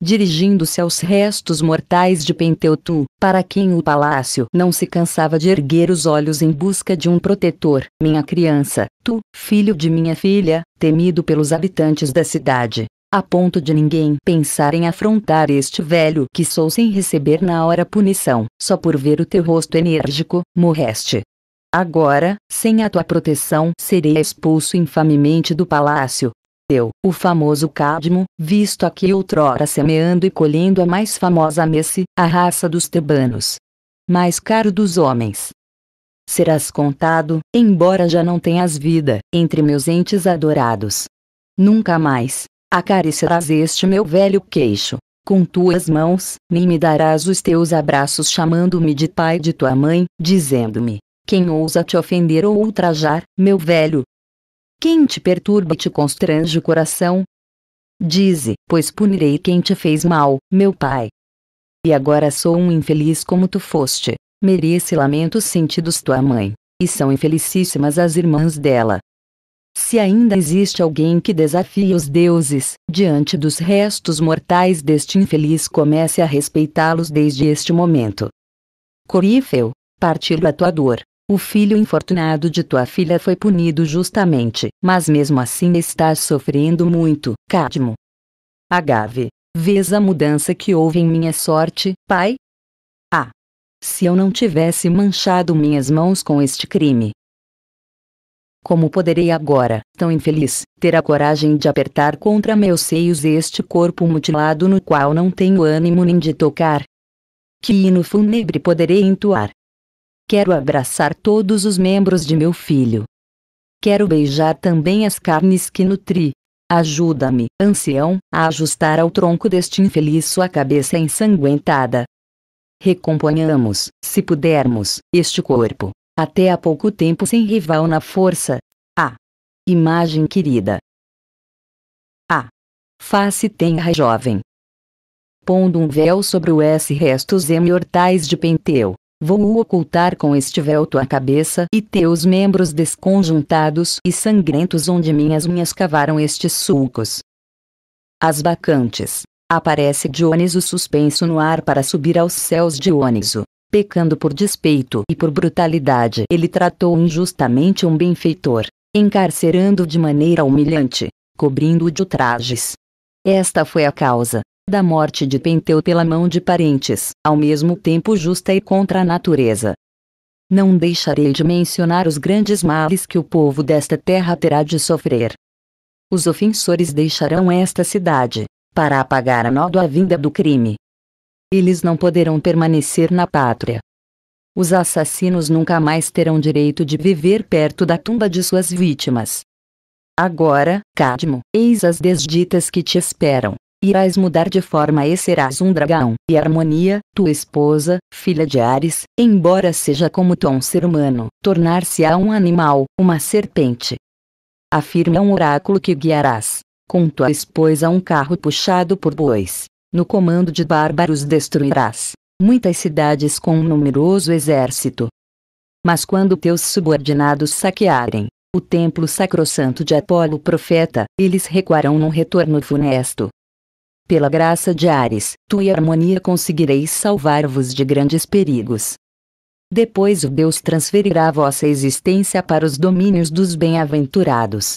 dirigindo-se aos restos mortais de Penteutu, para quem o palácio não se cansava de erguer os olhos em busca de um protetor. Minha criança, tu, filho de minha filha, temido pelos habitantes da cidade, a ponto de ninguém pensar em afrontar este velho que sou sem receber na hora punição, só por ver o teu rosto enérgico, morreste. Agora, sem a tua proteção, serei expulso infamemente do palácio, eu, o famoso Cadmo, visto aqui outrora semeando e colhendo a mais famosa Messi, a raça dos tebanos. Mais caro dos homens. Serás contado, embora já não tenhas vida, entre meus entes adorados. Nunca mais, acariciarás este meu velho queixo. Com tuas mãos, nem me darás os teus abraços chamando-me de pai de tua mãe, dizendo-me, quem ousa te ofender ou ultrajar, meu velho, quem te perturba e te constrange o coração? Dize, pois punirei quem te fez mal, meu pai. E agora sou um infeliz como tu foste. Merece lamentos sentidos tua mãe, e são infelicíssimas as irmãs dela. Se ainda existe alguém que desafie os deuses, diante dos restos mortais deste infeliz comece a respeitá-los desde este momento. Corífeu, partilho a tua dor, o filho infortunado de tua filha foi punido justamente, mas mesmo assim estás sofrendo muito, Cadmo. Agave, vês a mudança que houve em minha sorte, pai? Ah! Se eu não tivesse manchado minhas mãos com este crime. Como poderei agora, tão infeliz, ter a coragem de apertar contra meus seios este corpo mutilado no qual não tenho ânimo nem de tocar? Que hino fúnebre poderei entoar, Quero abraçar todos os membros de meu filho. Quero beijar também as carnes que nutri. Ajuda-me, ancião, a ajustar ao tronco deste infeliz sua cabeça ensanguentada. Recomponhamos, se pudermos, este corpo, até há pouco tempo sem rival na força. A. Imagem querida. A. Face tenra jovem. Pondo um véu sobre o S restos imortais de Penteu, Vou ocultar com este véu tua cabeça e teus membros desconjuntados e sangrentos onde minhas unhas cavaram estes sulcos. As bacantes. Aparece Dioniso suspenso no ar para subir aos céus Dioniso. Pecando por despeito e por brutalidade, ele tratou injustamente um benfeitor, encarcerando de maneira humilhante, cobrindo-o de ultrajes. Esta foi a causa, da morte de Penteu pela mão de parentes, ao mesmo tempo justa e contra a natureza. Não deixarei de mencionar os grandes males que o povo desta terra terá de sofrer. Os ofensores deixarão esta cidade, para apagar a nódoa vinda do crime. Eles não poderão permanecer na pátria. Os assassinos nunca mais terão direito de viver perto da tumba de suas vítimas. Agora, Cadmo, eis as desditas que te esperam irás mudar de forma e serás um dragão. E Harmonia, tua esposa, filha de Ares, embora seja como tu um ser humano, tornar-se-á um animal, uma serpente. Afirma um oráculo que guiarás, com tua esposa um carro puxado por bois. No comando de bárbaros destruirás muitas cidades com um numeroso exército. Mas quando teus subordinados saquearem, o templo sacrossanto de Apolo profeta, eles recuarão num retorno funesto pela graça de Ares, tu e harmonia conseguireis salvar-vos de grandes perigos. Depois o Deus transferirá vossa existência para os domínios dos bem-aventurados.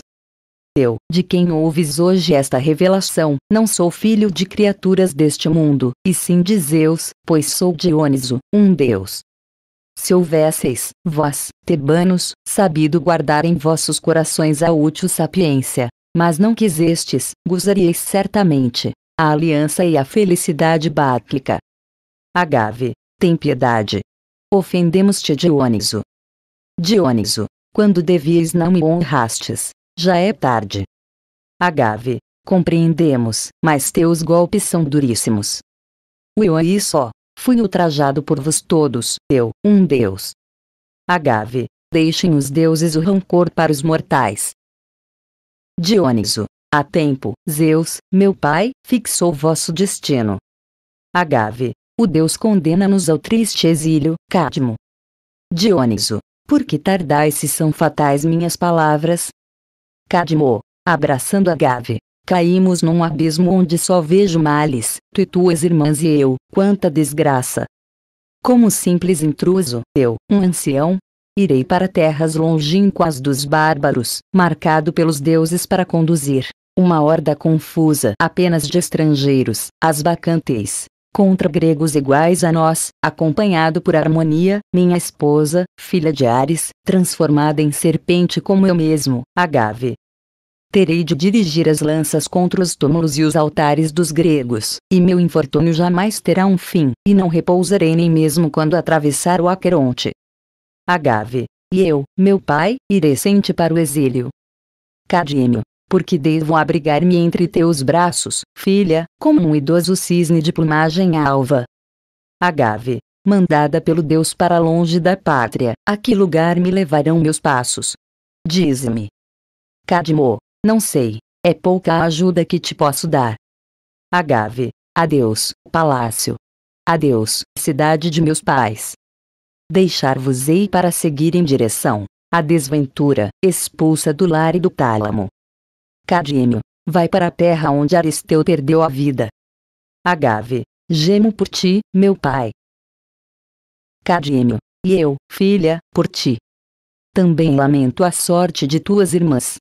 Eu, de quem ouves hoje esta revelação, não sou filho de criaturas deste mundo, e sim de Zeus, pois sou Dioniso, um Deus. Se houvesseis, vós, tebanos, sabido guardar em vossos corações a útil sapiência, mas não quisestes, gozaríeis certamente a aliança e a felicidade báclica. Agave, tem piedade. Ofendemos-te, Dioniso. Dioniso, quando devias não me honrastes, já é tarde. Agave, compreendemos, mas teus golpes são duríssimos. Eu aí só, fui ultrajado por vós todos, eu, um deus. Agave, deixem os deuses o rancor para os mortais. Dioniso, a tempo, Zeus, meu pai, fixou vosso destino. Agave, o Deus condena-nos ao triste exílio, Cadmo. Dioniso, por que tardais se são fatais minhas palavras? Cadmo, abraçando Agave, caímos num abismo onde só vejo males, tu e tuas irmãs e eu, quanta desgraça. Como simples intruso, eu, um ancião, irei para terras longínquas dos bárbaros, marcado pelos deuses para conduzir uma horda confusa apenas de estrangeiros, as bacantes, contra gregos iguais a nós, acompanhado por Harmonia, minha esposa, filha de Ares, transformada em serpente como eu mesmo, Agave. Terei de dirigir as lanças contra os túmulos e os altares dos gregos, e meu infortúnio jamais terá um fim, e não repousarei nem mesmo quando atravessar o Aqueronte. Agave. E eu, meu pai, irei sente para o exílio. Cadímio porque devo abrigar-me entre teus braços, filha, como um idoso cisne de plumagem alva. Agave, mandada pelo Deus para longe da pátria, a que lugar me levarão meus passos? Diz-me. Cadmo, não sei, é pouca a ajuda que te posso dar. Agave, adeus, palácio. Adeus, cidade de meus pais. Deixar-vos-ei para seguir em direção à desventura, expulsa do lar e do tálamo, Cadímio, vai para a terra onde Aristeu perdeu a vida. Agave, gemo por ti, meu pai. Cadímio, e eu, filha, por ti. Também lamento a sorte de tuas irmãs.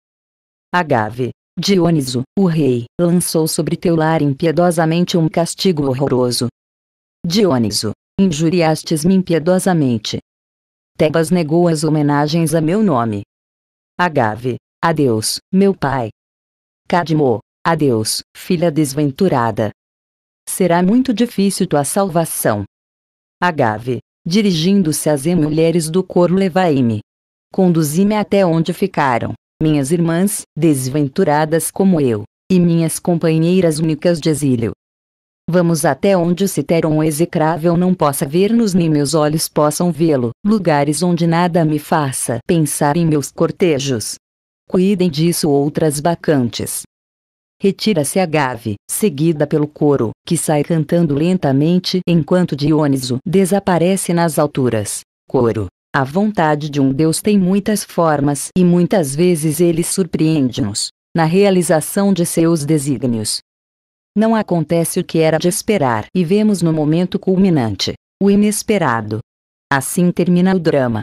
Agave, Dioniso, o rei, lançou sobre teu lar impiedosamente um castigo horroroso. Dioniso, injuriastes-me impiedosamente. Tebas negou as homenagens a meu nome. Agave, adeus, meu pai. Cadmo, adeus, filha desventurada. Será muito difícil tua salvação. Agave, dirigindo-se às mulheres do coro levai-me. Conduzi-me até onde ficaram, minhas irmãs, desventuradas como eu, e minhas companheiras únicas de exílio. Vamos até onde se Citeron execrável não possa ver-nos nem meus olhos possam vê-lo, lugares onde nada me faça pensar em meus cortejos, cuidem disso outras bacantes. Retira-se a Gave, seguida pelo coro, que sai cantando lentamente enquanto Dioniso desaparece nas alturas. Coro. A vontade de um Deus tem muitas formas e muitas vezes ele surpreende-nos na realização de seus desígnios. Não acontece o que era de esperar e vemos no momento culminante o inesperado. Assim termina o drama.